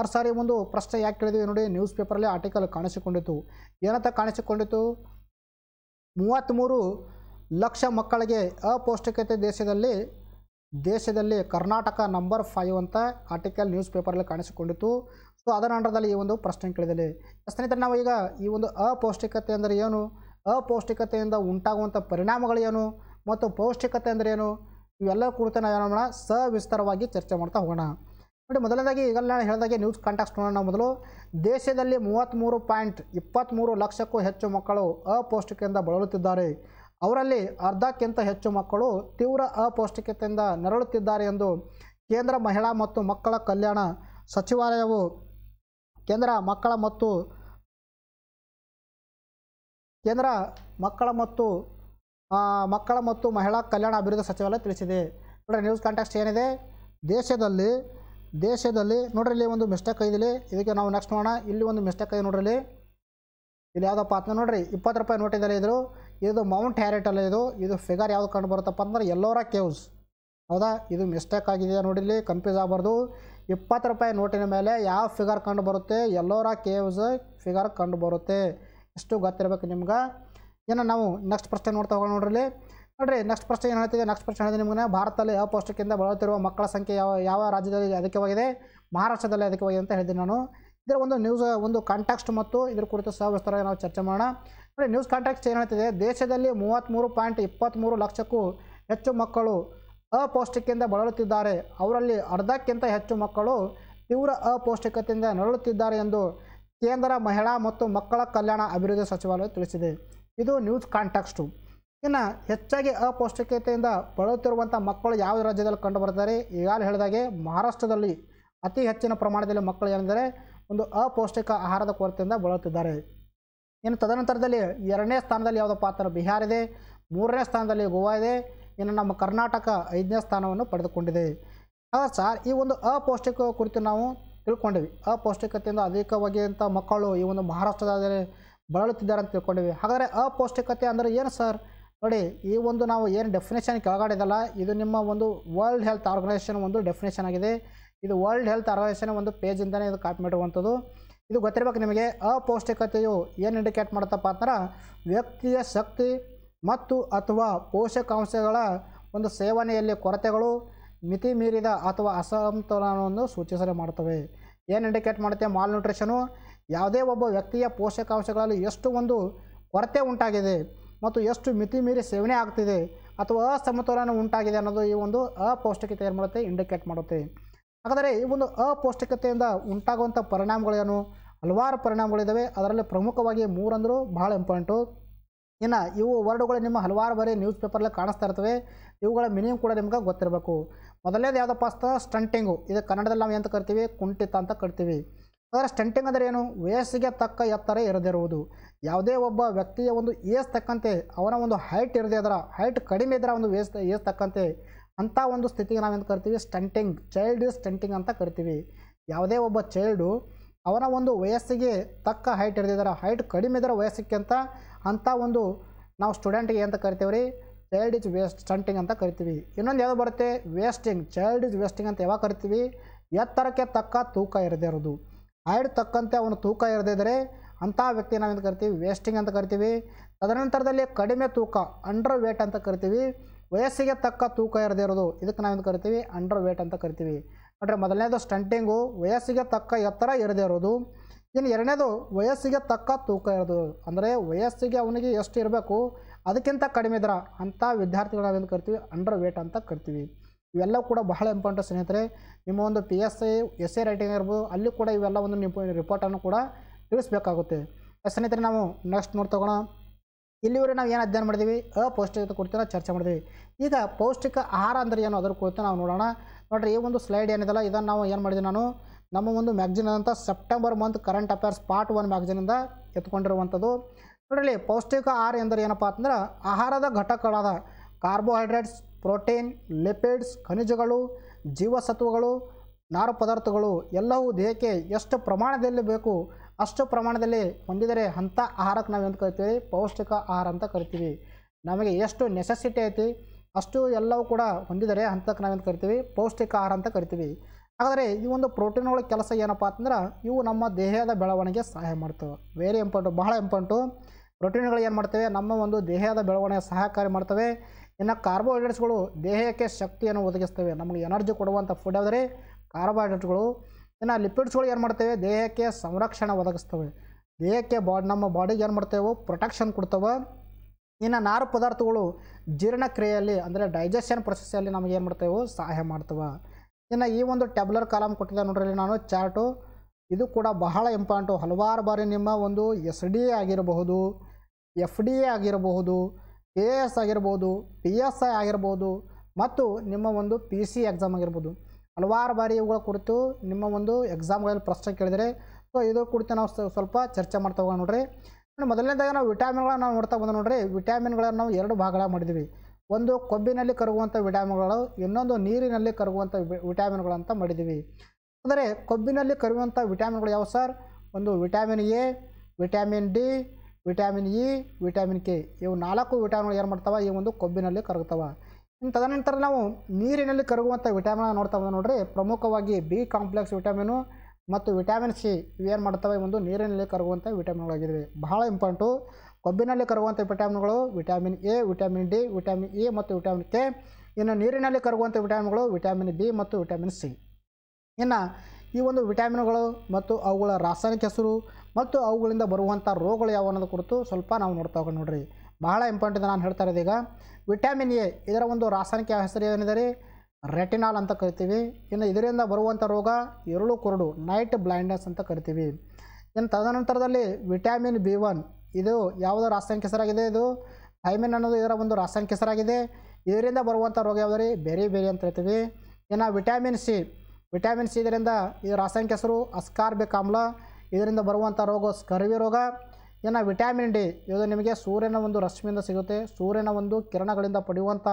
ಆರು ಸಾರಿ ಒಂದು ಪ್ರಶ್ನೆ ಯಾಕೆ ಕೇಳಿದ್ವಿ ನೋಡಿ ನ್ಯೂಸ್ ಪೇಪರಲ್ಲಿ ಆರ್ಟಿಕಲ್ ಕಾಣಿಸಿಕೊಂಡಿತ್ತು ಏನಂತ ಕಾಣಿಸಿಕೊಂಡಿತ್ತು ಮೂವತ್ತ್ಮೂರು ಲಕ್ಷ ಮಕ್ಕಳಿಗೆ ಅಪೌಷ್ಟಿಕತೆ ದೇಶದಲ್ಲಿ ದೇಶದಲ್ಲಿ ಕರ್ನಾಟಕ ನಂಬರ್ ಫೈವ್ ಅಂತ ಆರ್ಟಿಕಲ್ ನ್ಯೂಸ್ ಪೇಪರಲ್ಲಿ ಕಾಣಿಸಿಕೊಂಡಿತ್ತು ಸೊ ಅದರ ಅಂಡರ್ದಲ್ಲಿ ಈ ಒಂದು ಪ್ರಶ್ನೆ ಕೇಳಿದಲ್ಲಿ ಸ್ನೇಹಿತರೆ ನಾವು ಈಗ ಈ ಒಂದು ಅಪೌಷ್ಟಿಕತೆ ಅಂದರೆ ಏನು ಅಪೌಷ್ಟಿಕತೆಯಿಂದ ಉಂಟಾಗುವಂಥ ಪರಿಣಾಮಗಳೇನು ಮತ್ತು ಪೌಷ್ಟಿಕತೆ ಅಂದರೆ ಏನು ಇವೆಲ್ಲ ಕುರಿತು ನಾವು ಏನು ಮಾಡೋಣ ಸವಿಸ್ತಾರವಾಗಿ ಚರ್ಚೆ ಮಾಡ್ತಾ ಹೋಗೋಣ ನೋಡಿ ಮೊದಲನೇದಾಗಿ ಈಗಲ್ಲ ನಾನು ಹೇಳಿದಾಗೆ ನ್ಯೂಸ್ ಕಾಂಟ್ಯಾಕ್ಟ್ ನೋಡೋಣ ಮೊದಲು ದೇಶದಲ್ಲಿ ಮೂವತ್ತ್ಮೂರು ಪಾಯಿಂಟ್ ಇಪ್ಪತ್ತ್ಮೂರು ಲಕ್ಷಕ್ಕೂ ಹೆಚ್ಚು ಮಕ್ಕಳು ಅಪೌಷ್ಟಿಕೆಯಿಂದ ಬಳಲುತ್ತಿದ್ದಾರೆ ಅವರಲ್ಲಿ ಅರ್ಧಕ್ಕಿಂತ ಹೆಚ್ಚು ಮಕ್ಕಳು ತೀವ್ರ ಅಪೌಷ್ಟಿಕತೆಯಿಂದ ನರಳುತ್ತಿದ್ದಾರೆ ಎಂದು ಕೇಂದ್ರ ಮಹಿಳಾ ಮತ್ತು ಮಕ್ಕಳ ಕಲ್ಯಾಣ ಸಚಿವಾಲಯವು ಕೇಂದ್ರ ಮಕ್ಕಳ ಮತ್ತು ಕೇಂದ್ರ ಮಕ್ಕಳ ಮತ್ತು ಮಕ್ಕಳ ಮತ್ತು ಮಹಿಳಾ ಕಲ್ಯಾಣ ಅಭಿವೃದ್ಧಿ ಸಚಿವಾಲಯ ತಿಳಿಸಿದೆ ನೋಡ್ರಿ ನ್ಯೂಸ್ ಕಾಂಟ್ಯಾಕ್ಸ್ಟ್ ಏನಿದೆ ದೇಶದಲ್ಲಿ ದೇಶದಲ್ಲಿ ನೋಡ್ರಿ ಇಲ್ಲಿ ಒಂದು ಮಿಸ್ಟೇಕ್ ಐದಿಲಿ ಇದಕ್ಕೆ ನಾವು ನೆಕ್ಸ್ಟ್ ನೋಡೋಣ ಇಲ್ಲಿ ಒಂದು ಮಿಸ್ಟೇಕ್ ಐದು ನೋಡ್ರಿ ಇಲ್ಲಿ ಯಾವುದಪ್ಪ ಅಂತ ನೋಡ್ರಿ ಇಪ್ಪತ್ತು ರೂಪಾಯಿ ನೋಟಿದ್ದಾರೆ ಇದ್ರು ಇದು ಮೌಂಟ್ ಹ್ಯಾರೇಟಲ್ಲ ಇದು ಇದು ಫಿಗರ್ ಯಾವ್ದು ಕಂಡು ಬರುತ್ತಪ್ಪ ಅಂದ್ರೆ ಎಲ್ಲೋರ ಕೇವ್ಸ್ ಹೌದಾ ಇದು ಮಿಸ್ಟೇಕ್ ಆಗಿದೆ ಇಲ್ಲಿ ಕನ್ಫ್ಯೂಸ್ ಆಗಬಾರ್ದು ಇಪ್ಪತ್ತು ರೂಪಾಯಿ ನೋಟಿನ ಮೇಲೆ ಯಾವ ಫಿಗರ್ ಕಂಡು ಬರುತ್ತೆ ಎಲ್ಲೋರ ಕೇವ್ಸ್ ಫಿಗರ್ ಕಂಡು ಬರುತ್ತೆ ಎಷ್ಟು ಗೊತ್ತಿರಬೇಕು ನಿಮ್ಗೆ ಏನು ನಾವು ನೆಕ್ಸ್ಟ್ ಪ್ರಶ್ನೆ ನೋಡ್ತಾ ಹೋಗೋಣ ನೋಡ್ರಿ ನೋಡ್ರಿ ನೆಕ್ಸ್ಟ್ ಪ್ರಶ್ನೆ ಏನು ಹೇಳ್ತಿದೆ ನೆಕ್ಸ್ಟ್ ಪ್ರಶ್ನೆ ಹೇಳಿದೆ ನಿಮಗೆ ಭಾರತದಲ್ಲಿ ಅಪೌಷ್ಟಿಕದಿಂದ ಬಳಲುತ್ತಿರುವ ಮಕ್ಕಳ ಸಂಖ್ಯೆ ಯಾವ ಯಾವ ರಾಜ್ಯದಲ್ಲಿ ಅಧಿಕವಾಗಿದೆ ಮಹಾರಾಷ್ಟ್ರದಲ್ಲಿ ಅಧಿಕವಾಗಿದೆ ಅಂತ ಹೇಳಿದ್ದೀನಿ ನಾನು ಇದರ ಒಂದು ನ್ಯೂಸ್ ಒಂದು ಕಾಂಟ್ಯಾಕ್ಸ್ಟ್ ಮತ್ತು ಇದ್ರ ಕುರಿತು ಸಹ ವಿಸ್ತಾರವಾಗಿ ನಾವು ಚರ್ಚೆ ಮಾಡೋಣ ನೋಡಿ ನ್ಯೂಸ್ ಕಾಂಟ್ಯಾಕ್ಸ್ಟ್ ಏನು ಹೇಳ್ತಿದೆ ದೇಶದಲ್ಲಿ ಮೂವತ್ತ್ಮೂರು ಪಾಯಿಂಟ್ ಇಪ್ಪತ್ತ್ಮೂರು ಲಕ್ಷಕ್ಕೂ ಹೆಚ್ಚು ಮಕ್ಕಳು ಅಪೌಷ್ಟಿಕೆಯಿಂದ ಬಳಲುತ್ತಿದ್ದಾರೆ ಅವರಲ್ಲಿ ಅರ್ಧಕ್ಕಿಂತ ಹೆಚ್ಚು ಮಕ್ಕಳು ತೀವ್ರ ಅಪೌಷ್ಟಿಕತೆಯಿಂದ ನರಳುತ್ತಿದ್ದಾರೆ ಎಂದು ಕೇಂದ್ರ ಮಹಿಳಾ ಮತ್ತು ಮಕ್ಕಳ ಕಲ್ಯಾಣ ಅಭಿವೃದ್ಧಿ ಸಚಿವಾಲಯ ತಿಳಿಸಿದೆ ಇದು ನ್ಯೂಸ್ ಕಾಂಟೆಕ್ಸ್ಟು ಇನ್ನು ಹೆಚ್ಚಾಗಿ ಅಪೌಷ್ಟಿಕತೆಯಿಂದ ಬಳಲುತ್ತಿರುವಂಥ ಮಕ್ಕಳು ಯಾವ ರಾಜ್ಯದಲ್ಲಿ ಕಂಡುಬರ್ತಾರೆ ಈಗಾಗಲೇ ಹೇಳಿದಾಗೆ ಮಹಾರಾಷ್ಟ್ರದಲ್ಲಿ ಅತಿ ಹೆಚ್ಚಿನ ಪ್ರಮಾಣದಲ್ಲಿ ಮಕ್ಕಳು ಏನೆಂದರೆ ಒಂದು ಅಪೌಷ್ಟಿಕ ಆಹಾರದ ಕೊರತೆಯಿಂದ ಬಳಲುತ್ತಿದ್ದಾರೆ ಇನ್ನು ತದನಂತರದಲ್ಲಿ ಎರಡನೇ ಸ್ಥಾನದಲ್ಲಿ ಯಾವುದೋ ಪಾತ್ರ ಬಿಹಾರ್ ಇದೆ ಮೂರನೇ ಸ್ಥಾನದಲ್ಲಿ ಗೋವಾ ಇದೆ ಇನ್ನು ನಮ್ಮ ಕರ್ನಾಟಕ ಐದನೇ ಸ್ಥಾನವನ್ನು ಪಡೆದುಕೊಂಡಿದೆ ಹಾಂ ಸರ್ ಈ ಒಂದು ಅಪೌಷ್ಟಿಕ ಕುರಿತು ನಾವು ತಿಳ್ಕೊಂಡಿವಿ ಅಪೌಷ್ಟಿಕತೆಯಿಂದ ಅಧಿಕವಾಗಿ ಅಂಥ ಮಕ್ಕಳು ಈ ಒಂದು ಮಹಾರಾಷ್ಟ್ರದಾದರೆ ಬಳಲುತ್ತಿದ್ದಾರೆ ಅಂತ ತಿಳ್ಕೊಂಡಿವಿ ಹಾಗಾದರೆ ಅಪೌಷ್ಟಿಕತೆ ಅಂದರೆ ಏನು ಸರ್ ನೋಡಿ ಈ ಒಂದು ನಾವು ಏನು ಡೆಫಿನೇಷನ್ ಕೆಳಗಾಡಿದಲ್ಲ ಇದು ನಿಮ್ಮ ಒಂದು ವರ್ಲ್ಡ್ ಹೆಲ್ತ್ ಆರ್ಗನೈಸೇಷನ್ ಒಂದು ಡೆಫಿನೇಷನ್ ಆಗಿದೆ ಇದು ವರ್ಲ್ಡ್ ಹೆಲ್ತ್ ಆರ್ಗನೈಸೇಷನ್ ಒಂದು ಪೇಜಿಂದನೇ ಇದು ಕಾಪಿ ಮಾಡಿರುವಂಥದ್ದು ಇದು ಗೊತ್ತಿರಬೇಕು ನಿಮಗೆ ಅಪೌಷ್ಟಿಕತೆಯು ಏನು ಇಂಡಿಕೇಟ್ ಮಾಡುತ್ತಪ್ಪ ಅಂದ್ರೆ ವ್ಯಕ್ತಿಯ ಶಕ್ತಿ ಮತ್ತು ಅಥವಾ ಪೋಷಕಾಂಶಗಳ ಒಂದು ಸೇವನೆಯಲ್ಲಿ ಕೊರತೆಗಳು ಮಿತಿ ಮೀರಿದ ಅಥವಾ ಅಸಮತೋಲನವನ್ನು ಸೂಚಿಸಲು ಮಾಡ್ತವೆ ಏನು ಇಂಡಿಕೇಟ್ ಮಾಡುತ್ತೆ ಮಾಲ್ ನ್ಯೂಟ್ರಿಷನು ಯಾವುದೇ ಒಬ್ಬ ವ್ಯಕ್ತಿಯ ಪೋಷಕಾಂಶಗಳಲ್ಲಿ ಎಷ್ಟು ಒಂದು ಕೊರತೆ ಉಂಟಾಗಿದೆ ಮತ್ತು ಎಷ್ಟು ಮಿತಿ ಮೀರಿ ಸೇವನೆ ಆಗ್ತಿದೆ ಅಥವಾ ಅಸಮತೋಲನ ಉಂಟಾಗಿದೆ ಅನ್ನೋದು ಈ ಒಂದು ಅಪೌಷ್ಟಿಕತೆ ಏನು ಮಾಡುತ್ತೆ ಇಂಡಿಕೇಟ್ ಮಾಡುತ್ತೆ ಹಾಗಾದರೆ ಈ ಒಂದು ಅಪೌಷ್ಟಿಕತೆಯಿಂದ ಉಂಟಾಗುವಂಥ ಪರಿಣಾಮಗಳೇನು ಹಲವಾರು ಪರಿಣಾಮಗಳಿದ್ದಾವೆ ಅದರಲ್ಲಿ ಪ್ರಮುಖವಾಗಿ ಮೂರಂದರೂ ಬಹಳ ಇಂಪಾರ್ಟೆಂಟು ಇನ್ನು ಇವು ವರ್ಡ್ಗಳು ನಿಮ್ಮ ಹಲವಾರು ಬಾರಿ ನ್ಯೂಸ್ ಪೇಪರಲ್ಲಿ ಕಾಣಿಸ್ತಾ ಇರ್ತವೆ ಇವುಗಳ ಮಿನಿಮಮ್ ಕೂಡ ನಿಮ್ಗೆ ಗೊತ್ತಿರಬೇಕು ಮೊದಲನೇದು ಯಾವುದಪ್ಪ ಅಸ್ತ ಸ್ಟಂಟಿಂಗು ಇದು ಕನ್ನಡದಲ್ಲಿ ನಾವು ಎಂತ ಕರಿತೀವಿ ಕುಂಠಿತ ಅಂತ ಕರಿತೀವಿ ಅದರ ಸ್ಟಂಟಿಂಗ್ ಅಂದರೆ ಏನು ವಯಸ್ಸಿಗೆ ತಕ್ಕ ಎತ್ತರ ಇರದಿರುವುದು ಯಾವುದೇ ಒಬ್ಬ ವ್ಯಕ್ತಿಯ ಒಂದು ಏಜ್ ತಕ್ಕಂತೆ ಅವನ ಒಂದು ಹೈಟ್ ಇರದೇ ಅದರ ಹೈಟ್ ಕಡಿಮೆ ಇದರ ಒಂದು ವೇಸ್ ಏಜ್ ತಕ್ಕಂತೆ ಅಂಥ ಒಂದು ಸ್ಥಿತಿಗೆ ನಾವೇನು ಕರಿತೀವಿ ಸ್ಟಂಟಿಂಗ್ ಚೈಲ್ಡ್ ಸ್ಟಂಟಿಂಗ್ ಅಂತ ಕರಿತೀವಿ ಯಾವುದೇ ಒಬ್ಬ ಚೈಲ್ಡು ಅವನ ಒಂದು ವಯಸ್ಸಿಗೆ ತಕ್ಕ ಹೈಟ್ ಇರದಿದ್ದರ ಹೈಟ್ ಕಡಿಮೆ ಇದರ ವಯಸ್ಸಿಗೆ ಅಂತ ಅಂಥ ಒಂದು ನಾವು ಸ್ಟೂಡೆಂಟ್ಗೆ ಅಂತ ಕರಿತೀವಿ ರೀ ಚೈಲ್ಡ್ ಇಸ್ ವೇಸ್ಟ್ ಸ್ಟಂಟಿಂಗ್ ಅಂತ ಕರಿತೀವಿ ಇನ್ನೊಂದು ಯಾವುದು ಬರುತ್ತೆ ವೇಸ್ಟಿಂಗ್ ಚೈಲ್ಡ್ ಇಸ್ ವೇಸ್ಟಿಂಗ್ ಅಂತ ಯಾವಾಗ ಕರಿತೀವಿ ಎತ್ತರಕ್ಕೆ ತಕ್ಕ ತೂಕ ಇರದೇ ಇರೋದು ಹೈಡ್ ತಕ್ಕಂತೆ ಅವನು ತೂಕ ಇದ್ದರೆ ಅಂಥ ವ್ಯಕ್ತಿ ನಾವೇನು ಕರಿತೀವಿ ವೇಸ್ಟಿಂಗ್ ಅಂತ ಕರಿತೀವಿ ತದನಂತರದಲ್ಲಿ ಕಡಿಮೆ ತೂಕ ಅಂಡರ್ ವೇಟ್ ಅಂತ ಕರಿತೀವಿ ವಯಸ್ಸಿಗೆ ತಕ್ಕ ತೂಕ ಇರದೇ ಇರೋದು ಇದಕ್ಕೆ ನಾವೇನು ಕರಿತೀವಿ ಅಂಡರ್ ವೇಟ್ ಅಂತ ಕರಿತೀವಿ ಅಂದರೆ ಮೊದಲನೇದು ಸ್ಟಂಟಿಂಗು ವಯಸ್ಸಿಗೆ ತಕ್ಕ ಎತ್ತರ ಇರದೇ ಇರೋದು ಇನ್ನು ಎರಡನೇದು ವಯಸ್ಸಿಗೆ ತಕ್ಕ ತೂಕ ಇರೋದು ಅಂದರೆ ವಯಸ್ಸಿಗೆ ಅವನಿಗೆ ಎಷ್ಟು ಇರಬೇಕು ಅದಕ್ಕಿಂತ ಕಡಿಮೆ ಇದ್ರ ಅಂಥ ವಿದ್ಯಾರ್ಥಿಗಳು ನಾವೇನು ಕರಿತೀವಿ ಅಂಡರ್ ವೇಟ್ ಅಂತ ಕರಿತೀವಿ ಇವೆಲ್ಲ ಕೂಡ ಬಹಳ ಇಂಪಾರ್ಟೆಂಟ್ ಸ್ನೇಹಿತರೆ ನಿಮ್ಮ ಒಂದು P S I S I writing ಇರ್ಬೋದು ಅಲ್ಲಿ ಕೂಡ ಇವೆಲ್ಲ ಒಂದು ನಿಮ್ಮ ರಿಪೋರ್ಟನ್ನು ಕೂಡ ತಿಳಿಸಬೇಕಾಗುತ್ತೆ ಸ್ನೇಹಿತರೆ ನಾವು ನೆಕ್ಸ್ಟ್ ನೋಡ್ತಗೋಣ ಇಲ್ಲಿವರೆಗೆ ನಾವು ಏನು ಅಧ್ಯಯನ ಮಾಡಿದ್ದೀವಿ ಅಪೌಷ್ಟಿಕತೆ ಕುರಿತು ನಾವು ಚರ್ಚೆ ಮಾಡಿದ್ವಿ ಈಗ ಪೌಷ್ಟಿಕ ಆಹಾರ ಅಂದರೆ ಏನು ಅದರ ಕುರಿತು ನಾವು ನೋಡೋಣ ನೋಡ್ರಿ ಈ ಒಂದು ಸ್ಲೈಡ್ ಏನಿದೆಲ್ಲ ಇದನ್ನು ನಾವು ಏನು ಮಾಡಿದ್ವಿ ನಾನು ನಮ್ಮ ಒಂದು ಮ್ಯಾಗ್ಝಿನ್ ಅಂತ September month current affairs part one ಮ್ಯಾಗ್ಝಿನಿಂದ ಎತ್ಕೊಂಡಿರುವಂಥದ್ದು ನೋಡ್ರಿ ಪೌಷ್ಟಿಕ ಆಹಾರ ಎಂದರೆ ಏನಪ್ಪ ಅಂದ್ರೆ ಆಹಾರದ ಘಟಕಗಳಾದ ಕಾರ್ಬೋಹೈಡ್ರೇಟ್ಸ್ ಪ್ರೋಟೀನ್ ಲಿಪಿಡ್ಸ್ ಖನಿಜಗಳು ಜೀವಸತ್ವಗಳು ನಾರು ಪದಾರ್ಥಗಳು ಎಲ್ಲವೂ ದೇಹಕ್ಕೆ ಎಷ್ಟು ಪ್ರಮಾಣದಲ್ಲಿ ಬೇಕು ಅಷ್ಟು ಪ್ರಮಾಣದಲ್ಲಿ ಹೊಂದಿದರೆ ಅಂಥ ಆಹಾರಕ್ಕೆ ನಾವು ಏನು ಕರಿತೀವಿ ಪೌಷ್ಟಿಕ ಆಹಾರ ಅಂತ ಕರಿತೀವಿ ನಮಗೆ ಎಷ್ಟು ನೆಸೆಸಿಟಿ ಐತಿ ಅಷ್ಟು ಎಲ್ಲವೂ ಕೂಡ ಹೊಂದಿದರೆ ಅಂಥಕ್ಕೆ ನಾವೇನು ಕರಿತೀವಿ ಪೌಷ್ಟಿಕ ಆಹಾರ ಅಂತ ಕರಿತೀವಿ ಹಾಗಾದರೆ ಈ ಒಂದು ಪ್ರೋಟೀನ್ಗಳ ಕೆಲಸ ಏನಪ್ಪ ಅಂತಂದ್ರೆ ಇವು ನಮ್ಮ ದೇಹದ ಬೆಳವಣಿಗೆ ಸಹಾಯ ಮಾಡ್ತವೆ ವೆರಿ ಇಂಪಾರ್ಟು ಬಹಳ ಇಂಪಾರ್ಟು ಪ್ರೋಟೀನ್ಗಳು ಏನು ಮಾಡ್ತವೆ ನಮ್ಮ ಒಂದು ದೇಹದ ಬೆಳವಣಿಗೆ ಸಹಕಾರಿ ಮಾಡ್ತವೆ ಇನ್ನು ಕಾರ್ಬೋಹೈಡ್ರೇಟ್ಸ್ಗಳು ದೇಹಕ್ಕೆ ಶಕ್ತಿಯನ್ನು ಒದಗಿಸ್ತವೆ ನಮಗೆ ಎನರ್ಜಿ ಕೊಡುವಂಥ ಫುಡ್ ಆದರೆ ಕಾರ್ಬೋಹೈಡ್ರೇಟ್ಗಳು ಇನ್ನು ಲಿಪಿಡ್ಸ್ಗಳು ಏನು ಮಾಡ್ತೇವೆ ದೇಹಕ್ಕೆ ಸಂರಕ್ಷಣೆ ಒದಗಿಸ್ತವೆ ದೇಹಕ್ಕೆ ಬಾ ನಮ್ಮ ಬಾಡಿಗೆ ಏನು ಮಾಡ್ತೇವೆ ಪ್ರೊಟೆಕ್ಷನ್ ಕೊಡ್ತವೆ ಇನ್ನು ನಾರು ಪದಾರ್ಥಗಳು ಜೀರ್ಣಕ್ರಿಯೆಯಲ್ಲಿ ಅಂದರೆ ಡೈಜೆಷನ್ ಪ್ರೊಸೆಸ್ಸಲ್ಲಿ ನಮಗೆ ಏನು ಮಾಡ್ತೇವೆ ಸಹಾಯ ಮಾಡ್ತವೆ ಇನ್ನು ಈ ಒಂದು ಟ್ಯಾಬ್ಲರ್ ಕಾಲಮ್ ಕೊಟ್ಟಿದೆ ನೋಡ್ರಿ ನಾನು ಚಾರ್ಟು ಇದು ಕೂಡ ಬಹಳ ಇಂಪಾರ್ಟು ಹಲವಾರು ಬಾರಿ ನಿಮ್ಮ ಒಂದು ಎಸ್ ಡಿ ಎ ಆಗಿರಬಹುದು ಎಫ್ ಡಿ ಎ ಆಗಿರಬಹುದು ಎ ಎಸ್ ಆಗಿರ್ಬೋದು ಪಿ ಎಸ್ ಐ ಆಗಿರ್ಬೋದು ಮತ್ತು ನಿಮ್ಮ ಒಂದು ಪಿ ಸಿ ಎಕ್ಸಾಮ್ ಆಗಿರ್ಬೋದು ಹಲವಾರು ಬಾರಿ ಇವುಗಳ ಕುರಿತು ನಿಮ್ಮ ಒಂದು ಎಕ್ಸಾಮ್ಗಳಲ್ಲಿ ಪ್ರಶ್ನೆ ಕೇಳಿದರೆ ಸೊ ಇದು ಕುರಿತು ನಾವು ಸ್ವಲ್ಪ ಚರ್ಚೆ ಮಾಡ್ತಾ ಹೋಗೋಣ ನೋಡ್ರಿ ಮೊದಲನೇದಾಗಿ ನಾವು ವಿಟಾಮಿನ್ಗಳನ್ನು ನಾವು ನೋಡ್ತಾ ಬಂದ ನೋಡ್ರಿ ವಿಟಾಮಿನ್ಗಳನ್ನು ನಾವು ಎರಡು ಭಾಗಗಳ ಮಾಡಿದ್ವಿ ಒಂದು ಕೊಬ್ಬಿನಲ್ಲಿ ಕರಗುವಂಥ ವಿಟಾಮಿನ್ಗಳು ಇನ್ನೊಂದು ನೀರಿನಲ್ಲಿ ಕರಗುವಂಥ ವಿಟಾಮಿನ್ಗಳು ಅಂತ ಮಾಡಿದ್ದೀವಿ ಅಂದರೆ ಕೊಬ್ಬಿನಲ್ಲಿ ಕರಗುವಂಥ ವಿಟಾಮಿನ್ಗಳು ಯಾವ ಸರ್ ಒಂದು vitamin A vitamin D vitamin E vitamin K ಇವು ನಾಲ್ಕು ವಿಟಾಮಿನ್ಗಳು ಏನು ಮಾಡ್ತಾವೆ ಈ ಒಂದು ಕೊಬ್ಬಿನಲ್ಲಿ ಕರಗ್ತಾವೆ ಇನ್ನು ತದನಂತರ ನಾವು ನೀರಿನಲ್ಲಿ ಕರಗುವಂಥ ವಿಟಾಮಿನ್ ನೋಡ್ತಾವೆ ನೋಡ್ರಿ ಪ್ರಮುಖವಾಗಿ ಬಿ ಕಾಂಪ್ಲೆಕ್ಸ್ ವಿಟಾಮಿನು ಮತ್ತು ವಿಟಾಮಿನ್ ಸಿ ಇವೇನು ಮಾಡ್ತವೆ ಒಂದು ನೀರಿನಲ್ಲಿ ಕರಗುವಂಥ ವಿಟಾಮಿನ್ಗಳಾಗಿದೆ ಬಹಳ ಇಂಪಾರ್ಟು ಕೊಬ್ಬಿನಲ್ಲಿ ಕರಗುವಂಥ ವಿಟಾಮಿನ್ಗಳು vitamin A vitamin D vitamin E ಮತ್ತು ವಿಟಾಮಿನ್ ಕೆ ಇನ್ನು ನೀರಿನಲ್ಲಿ ಕರಗುವಂಥ ವಿಟಾಮಿನ್ಗಳು ವಿಟಾಮಿನ್ ಬಿ ಮತ್ತು ವಿಟಾಮಿನ್ ಸಿ ಇನ್ನು ಈ ಒಂದು ವಿಟಾಮಿನ್ಗಳು ಮತ್ತು ಅವುಗಳ ರಾಸಾಯನಿಕ ಹೆಸರು ಮತ್ತು ಅವುಗಳಿಂದ ಬರುವಂಥ ರೋಗಗಳು ಯಾವ ಅನ್ನೋದು ಕುರಿತು ಸ್ವಲ್ಪ ನಾವು ನೋಡ್ತಾ ಹೋಗೋಣ ನೋಡ್ರಿ ಬಹಳ ಇಂಪಾರ್ಟೆಂಟ್ ನಾನು ಹೇಳ್ತಾ ಈಗ ವಿಟಮಿನ್ ಎ ಇದರ ಒಂದು ರಾಸಾಯನಿಕ ಹೆಸರು ಏನಿದೆ ರೆಟಿನಾಲ್ ಅಂತ ಕರಿತೀವಿ ಇನ್ನು ಇದರಿಂದ ಬರುವಂಥ ರೋಗ ಎರಳು ಕುರುಡು ನೈಟ್ ಬ್ಲೈಂಡ್ನೆಸ್ ಅಂತ ಕರಿತೀವಿ ಇನ್ನು ತದನಂತರದಲ್ಲಿ ವಿಟ್ಯಾಮಿನ್ ಬಿ ಒನ್ ಇದು ಯಾವುದು ರಾಸಾಯನಿಕ ಹೆಸರಾಗಿದೆ ಇದು ಥೈಮಿನ್ ಅನ್ನೋದು ಇದರ ಒಂದು ರಾಸಾಯನಿಕ ಹೆಸರಾಗಿದೆ ಇದರಿಂದ ಬರುವಂಥ ರೋಗ ಯಾವುದು ರೀ ಬೇರೆ ಬೇರೆ ಅಂತ ಹೇಳ್ತೀವಿ ಇನ್ನು ವಿಟ್ಯಾಮಿನ್ ಸಿ ವಿಟಮಿನ್ ಸಿ ಇದರಿಂದ ಈ ರಾಸಾಯನಿಕ ಹೆಸರು ಅಸ್ಕಾರ್ಬಿಕ್ ಆಮ್ಲ ಇದರಿಂದ ಬರುವಂಥ ರೋಗ ಸ್ಕರ್ವಿ ರೋಗ ಇನ್ನು ವಿಟ್ಯಾಮಿನ್ ಡಿ ಇದು ನಿಮಗೆ ಸೂರ್ಯನ ಒಂದು ರಶ್ಮಿಯಿಂದ ಸಿಗುತ್ತೆ ಸೂರ್ಯನ ಒಂದು ಕಿರಣಗಳಿಂದ ಪಡೆಯುವಂಥ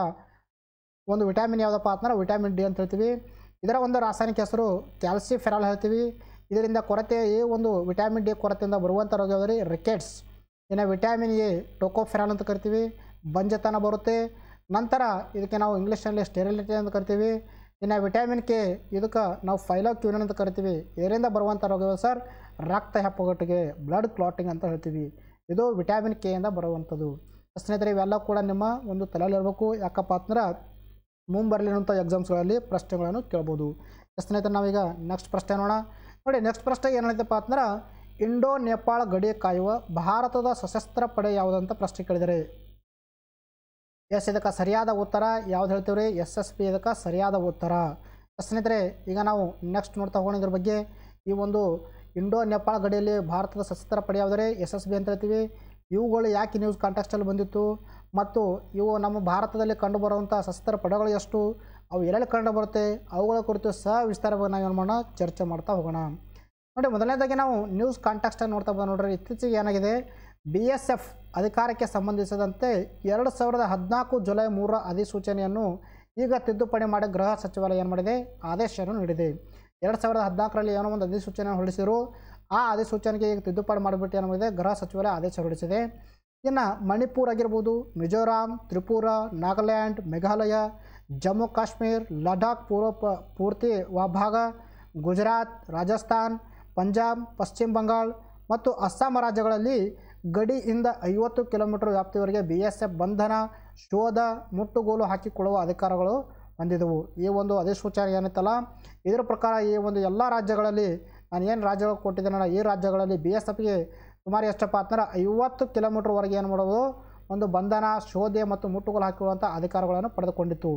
ಒಂದು ವಿಟ್ಯಾಮಿನ್ ಯಾವುದಪ್ಪ ಅಂತಂದ್ರೆ ವಿಟ್ಯಾಮಿನ್ ಡಿ ಅಂತ ಹೇಳ್ತೀವಿ ಇದರ ಒಂದು ರಾಸಾಯನಿಕ ಹೆಸರು ಫೆರಾಲ್ ಹೇಳ್ತೀವಿ ಇದರಿಂದ ಕೊರತೆ ಈ ಒಂದು ವಿಟ್ಯಾಮಿನ್ ಡಿ ಕೊರತೆಯಿಂದ ಬರುವಂಥ ರೋಗ ರೀ ರಿಕೆಟ್ಸ್ ಇನ್ನು ವಿಟ್ಯಾಮಿನ್ ಎ ಫೆರಾಲ್ ಅಂತ ಕರಿತೀವಿ ಬಂಜತನ ಬರುತ್ತೆ ನಂತರ ಇದಕ್ಕೆ ನಾವು ಇಂಗ್ಲೀಷ್ನಲ್ಲಿ ಸ್ಟೆರಿಲಿಟಿ ಅಂತ ಕರಿತೀವಿ ಇನ್ನು ವಿಟಾಮಿನ್ ಕೆ ಇದಕ್ಕೆ ನಾವು ಫೈಲೋಕ್ಯೂರಿನ್ ಅಂತ ಕರಿತೀವಿ ಇದರಿಂದ ಬರುವಂಥ ರೋಗಗಳು ಸರ್ ರಕ್ತ ಹೆಪ್ಪುಗಟ್ಟಿಗೆ ಬ್ಲಡ್ ಕ್ಲಾಟಿಂಗ್ ಅಂತ ಹೇಳ್ತೀವಿ ಇದು ವಿಟಾಮಿನ್ ಕೆ ಇಂದ ಬರುವಂಥದ್ದು ಸ್ನೇಹಿತರೆ ಇವೆಲ್ಲ ಕೂಡ ನಿಮ್ಮ ಒಂದು ಇರಬೇಕು ಯಾಕಪ್ಪ ಅಂದ್ರೆ ಮುಂಬರಲಿರುವಂಥ ಎಕ್ಸಾಮ್ಸ್ಗಳಲ್ಲಿ ಪ್ರಶ್ನೆಗಳನ್ನು ಕೇಳ್ಬೋದು ಸ್ನೇಹಿತರೆ ನಾವೀಗ ನೆಕ್ಸ್ಟ್ ಪ್ರಶ್ನೆ ನೋಡೋಣ ನೋಡಿ ನೆಕ್ಸ್ಟ್ ಪ್ರಶ್ನೆ ಏನು ಅಂದ್ರೆ ಇಂಡೋ ನೇಪಾಳ ಗಡಿ ಕಾಯುವ ಭಾರತದ ಸಶಸ್ತ್ರ ಪಡೆ ಯಾವುದಂತ ಪ್ರಶ್ನೆ ಕೇಳಿದರೆ ಎಸ್ ಇದಕ್ಕೆ ಸರಿಯಾದ ಉತ್ತರ ಯಾವ್ದು ಹೇಳ್ತೀವ್ರಿ ಎಸ್ ಎಸ್ ಪಿ ಇದಕ್ಕೆ ಸರಿಯಾದ ಉತ್ತರ ಸ್ನೇಹಿತರೆ ಈಗ ನಾವು ನೆಕ್ಸ್ಟ್ ನೋಡ್ತಾ ಹೋಗೋಣ ಇದ್ರ ಬಗ್ಗೆ ಈ ಒಂದು ಇಂಡೋ ನೇಪಾಳ ಗಡಿಯಲ್ಲಿ ಭಾರತದ ಸಶಸ್ತ್ರ ಪಡೆ ಯಾವುದರೆ ಎಸ್ ಎಸ್ ಬಿ ಅಂತ ಹೇಳ್ತೀವಿ ಇವುಗಳು ಯಾಕೆ ನ್ಯೂಸ್ ಕಾಂಟೆಕ್ಸ್ಟಲ್ಲಿ ಬಂದಿತ್ತು ಮತ್ತು ಇವು ನಮ್ಮ ಭಾರತದಲ್ಲಿ ಬರುವಂಥ ಸಶಸ್ತ್ರ ಪಡೆಗಳು ಎಷ್ಟು ಅವು ಎಲ್ಲೆಲ್ಲಿ ಕಂಡು ಬರುತ್ತೆ ಅವುಗಳ ಕುರಿತು ಸಹ ವಿಸ್ತಾರವಾಗಿ ನಾವು ಏನು ಮಾಡೋಣ ಚರ್ಚೆ ಮಾಡ್ತಾ ಹೋಗೋಣ ನೋಡಿ ಮೊದಲನೇದಾಗಿ ನಾವು ನ್ಯೂಸ್ ಕಾಂಟೆಕ್ಸ್ಟನ್ನು ನೋಡ್ತಾ ಬಂದ ನೋಡ್ರಿ ಇತ್ತೀಚೆಗೆ ಏನಾಗಿದೆ ಬಿ ಎಸ್ ಎಫ್ ಅಧಿಕಾರಕ್ಕೆ ಸಂಬಂಧಿಸಿದಂತೆ ಎರಡು ಸಾವಿರದ ಹದಿನಾಲ್ಕು ಜುಲೈ ಮೂರರ ಅಧಿಸೂಚನೆಯನ್ನು ಈಗ ತಿದ್ದುಪಡಿ ಮಾಡಿ ಗೃಹ ಸಚಿವಾಲಯ ಏನು ಮಾಡಿದೆ ಆದೇಶವನ್ನು ನೀಡಿದೆ ಎರಡು ಸಾವಿರದ ಹದಿನಾಲ್ಕರಲ್ಲಿ ಏನೋ ಒಂದು ಅಧಿಸೂಚನೆ ಹೊರಡಿಸಿರು ಆ ಅಧಿಸೂಚನೆಗೆ ಈಗ ತಿದ್ದುಪಡಿ ಮಾಡಿಬಿಟ್ಟು ಏನು ಮಾಡಿದೆ ಗೃಹ ಸಚಿವಾಲಯ ಆದೇಶ ಹೊರಡಿಸಿದೆ ಇನ್ನು ಮಣಿಪುರ ಆಗಿರ್ಬೋದು ಮಿಜೋರಾಂ ತ್ರಿಪುರ ನಾಗಾಲ್ಯಾಂಡ್ ಮೇಘಾಲಯ ಜಮ್ಮು ಕಾಶ್ಮೀರ್ ಲಡಾಖ್ ಪೂರ್ವ ಪೂರ್ತಿ ಭಾಗ ಗುಜರಾತ್ ರಾಜಸ್ಥಾನ್ ಪಂಜಾಬ್ ಪಶ್ಚಿಮ ಬಂಗಾಳ ಮತ್ತು ಅಸ್ಸಾಂ ರಾಜ್ಯಗಳಲ್ಲಿ ಗಡಿಯಿಂದ ಐವತ್ತು ಕಿಲೋಮೀಟರ್ ವ್ಯಾಪ್ತಿಯವರೆಗೆ ಬಿ ಎಸ್ ಎಫ್ ಬಂಧನ ಶೋಧ ಮುಟ್ಟುಗೋಲು ಹಾಕಿಕೊಳ್ಳುವ ಅಧಿಕಾರಗಳು ಹೊಂದಿದವು ಈ ಒಂದು ಅಧಿಸೂಚನೆ ಏನಿತ್ತಲ್ಲ ಇದರ ಪ್ರಕಾರ ಈ ಒಂದು ಎಲ್ಲ ರಾಜ್ಯಗಳಲ್ಲಿ ನಾನು ಏನು ರಾಜ್ಯಗಳು ಕೊಟ್ಟಿದ್ದೇನಲ್ಲ ಈ ರಾಜ್ಯಗಳಲ್ಲಿ ಬಿ ಎಸ್ ಎಫ್ಗೆ ಸುಮಾರು ಎಷ್ಟಪ್ಪ ಅಂತಂದ್ರೆ ಐವತ್ತು ಕಿಲೋಮೀಟ್ರ್ವರೆಗೆ ಏನು ಮಾಡೋದು ಒಂದು ಬಂಧನ ಶೋಧೆ ಮತ್ತು ಮುಟ್ಟುಗೋಲು ಹಾಕಿಕೊಳ್ಳುವಂಥ ಅಧಿಕಾರಗಳನ್ನು ಪಡೆದುಕೊಂಡಿತ್ತು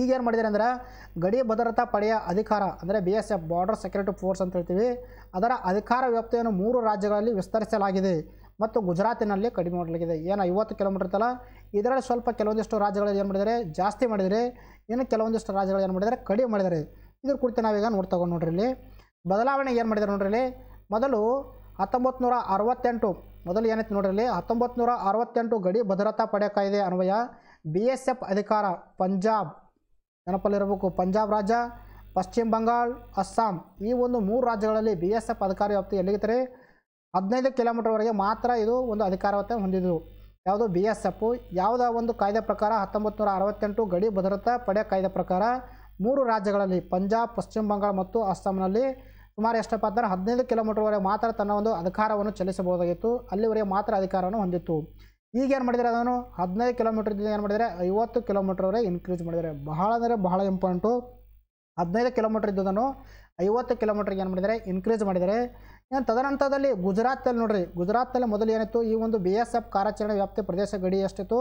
ಈಗೇನು ಮಾಡಿದ್ದಾರೆ ಅಂದರೆ ಗಡಿ ಭದ್ರತಾ ಪಡೆಯ ಅಧಿಕಾರ ಅಂದರೆ B S F border security force ಅಂತ ಹೇಳ್ತೀವಿ ಅದರ ಅಧಿಕಾರ ವ್ಯಾಪ್ತಿಯನ್ನು ಮೂರು ರಾಜ್ಯಗಳಲ್ಲಿ ವಿಸ್ತರಿಸಲಾಗಿದೆ ಮತ್ತು ಗುಜರಾತಿನಲ್ಲಿ ಕಡಿಮೆ ಮಾಡಲಾಗಿದೆ ಏನು ಐವತ್ತು ಕಿಲೋಮೀಟರ್ ತಲ ಇದರಲ್ಲಿ ಸ್ವಲ್ಪ ಕೆಲವೊಂದಿಷ್ಟು ರಾಜ್ಯಗಳಲ್ಲಿ ಏನು ಮಾಡಿದರೆ ಜಾಸ್ತಿ ಮಾಡಿದರೆ ಇನ್ನು ಕೆಲವೊಂದಿಷ್ಟು ರಾಜ್ಯಗಳು ಏನು ಮಾಡಿದರೆ ಕಡಿಮೆ ಮಾಡಿದರೆ ಇದ್ರ ಕುರಿತು ನಾವೀಗ ನೋಡ್ತಾ ನೋಡ್ರಿ ಇಲ್ಲಿ ಬದಲಾವಣೆ ಏನು ಮಾಡಿದ್ದಾರೆ ನೋಡ್ರಿ ಇಲ್ಲಿ ಮೊದಲು ಹತ್ತೊಂಬತ್ತು ನೂರ ಅರವತ್ತೆಂಟು ಮೊದಲು ಏನೈತೆ ನೋಡ್ರಿ ಹತ್ತೊಂಬತ್ತು ನೂರ ಅರವತ್ತೆಂಟು ಗಡಿ ಭದ್ರತಾ ಪಡೆ ಕಾಯ್ದೆ ಅನ್ವಯ ಬಿ ಎಸ್ ಎಫ್ ಅಧಿಕಾರ ಪಂಜಾಬ್ ನೆನಪಲ್ಲಿರಬೇಕು ಪಂಜಾಬ್ ರಾಜ್ಯ ಪಶ್ಚಿಮ ಬಂಗಾಳ ಅಸ್ಸಾಂ ಈ ಒಂದು ಮೂರು ರಾಜ್ಯಗಳಲ್ಲಿ ಬಿ ಎಸ್ ಎಫ್ ಅಧಿಕಾರಿ ವ್ಯಾಪ್ತಿ ಎಲ್ಲಿಗಿತಾರೆ ಹದಿನೈದು ಕಿಲೋಮೀಟರ್ವರೆಗೆ ಮಾತ್ರ ಇದು ಒಂದು ಅಧಿಕಾರವತ್ತ ಹೊಂದಿದ್ದು ಯಾವುದು ಬಿ ಎಸ್ ಎಫ್ ಯಾವುದೋ ಒಂದು ಕಾಯ್ದೆ ಪ್ರಕಾರ ಹತ್ತೊಂಬತ್ತು ನೂರ ಅರವತ್ತೆಂಟು ಗಡಿ ಭದ್ರತಾ ಪಡೆ ಕಾಯ್ದೆ ಪ್ರಕಾರ ಮೂರು ರಾಜ್ಯಗಳಲ್ಲಿ ಪಂಜಾಬ್ ಪಶ್ಚಿಮ ಬಂಗಾಳ ಮತ್ತು ಅಸ್ಸಾಂನಲ್ಲಿ ಸುಮಾರು ಎಷ್ಟಪ್ಪ ಅಂದರೆ ಹದಿನೈದು ಕಿಲೋಮೀಟರ್ವರೆಗೆ ಮಾತ್ರ ತನ್ನ ಒಂದು ಅಧಿಕಾರವನ್ನು ಚಲಿಸಬಹುದಾಗಿತ್ತು ಅಲ್ಲಿವರೆಗೆ ಮಾತ್ರ ಅಧಿಕಾರವನ್ನು ಹೊಂದಿತ್ತು ಈಗ ಏನು ಮಾಡಿದರೆ ಅದನ್ನು ಹದಿನೈದು ಕಿಲೋಮೀಟ್ರಿಂದ ಏನು ಮಾಡಿದರೆ ಐವತ್ತು ಕಿಲೋಮೀಟರ್ವರೆಗೆ ಇನ್ಕ್ರೀಸ್ ಮಾಡಿದರೆ ಬಹಳ ಅಂದರೆ ಬಹಳ ಇಂಪಾರ್ಟೆಂಟು ಹದಿನೈದು ಕಿಲೋಮೀಟರ್ ಇದ್ದದನ್ನು ಐವತ್ತು ಕಿಲೋಮೀಟ್ರಿಗೆ ಏನು ಮಾಡಿದರೆ ಇನ್ಕ್ರೀಸ್ ಮಾಡಿದ್ದಾರೆ ಏನು ತದನಂತರದಲ್ಲಿ ಗುಜರಾತಲ್ಲಿ ನೋಡಿರಿ ಗುಜರಾತಲ್ಲಿ ಮೊದಲು ಏನಿತ್ತು ಈ ಒಂದು ಬಿ ಎಸ್ ಎಫ್ ಕಾರ್ಯಾಚರಣೆ ವ್ಯಾಪ್ತಿ ಪ್ರದೇಶ ಗಡಿ ಎಷ್ಟಿತ್ತು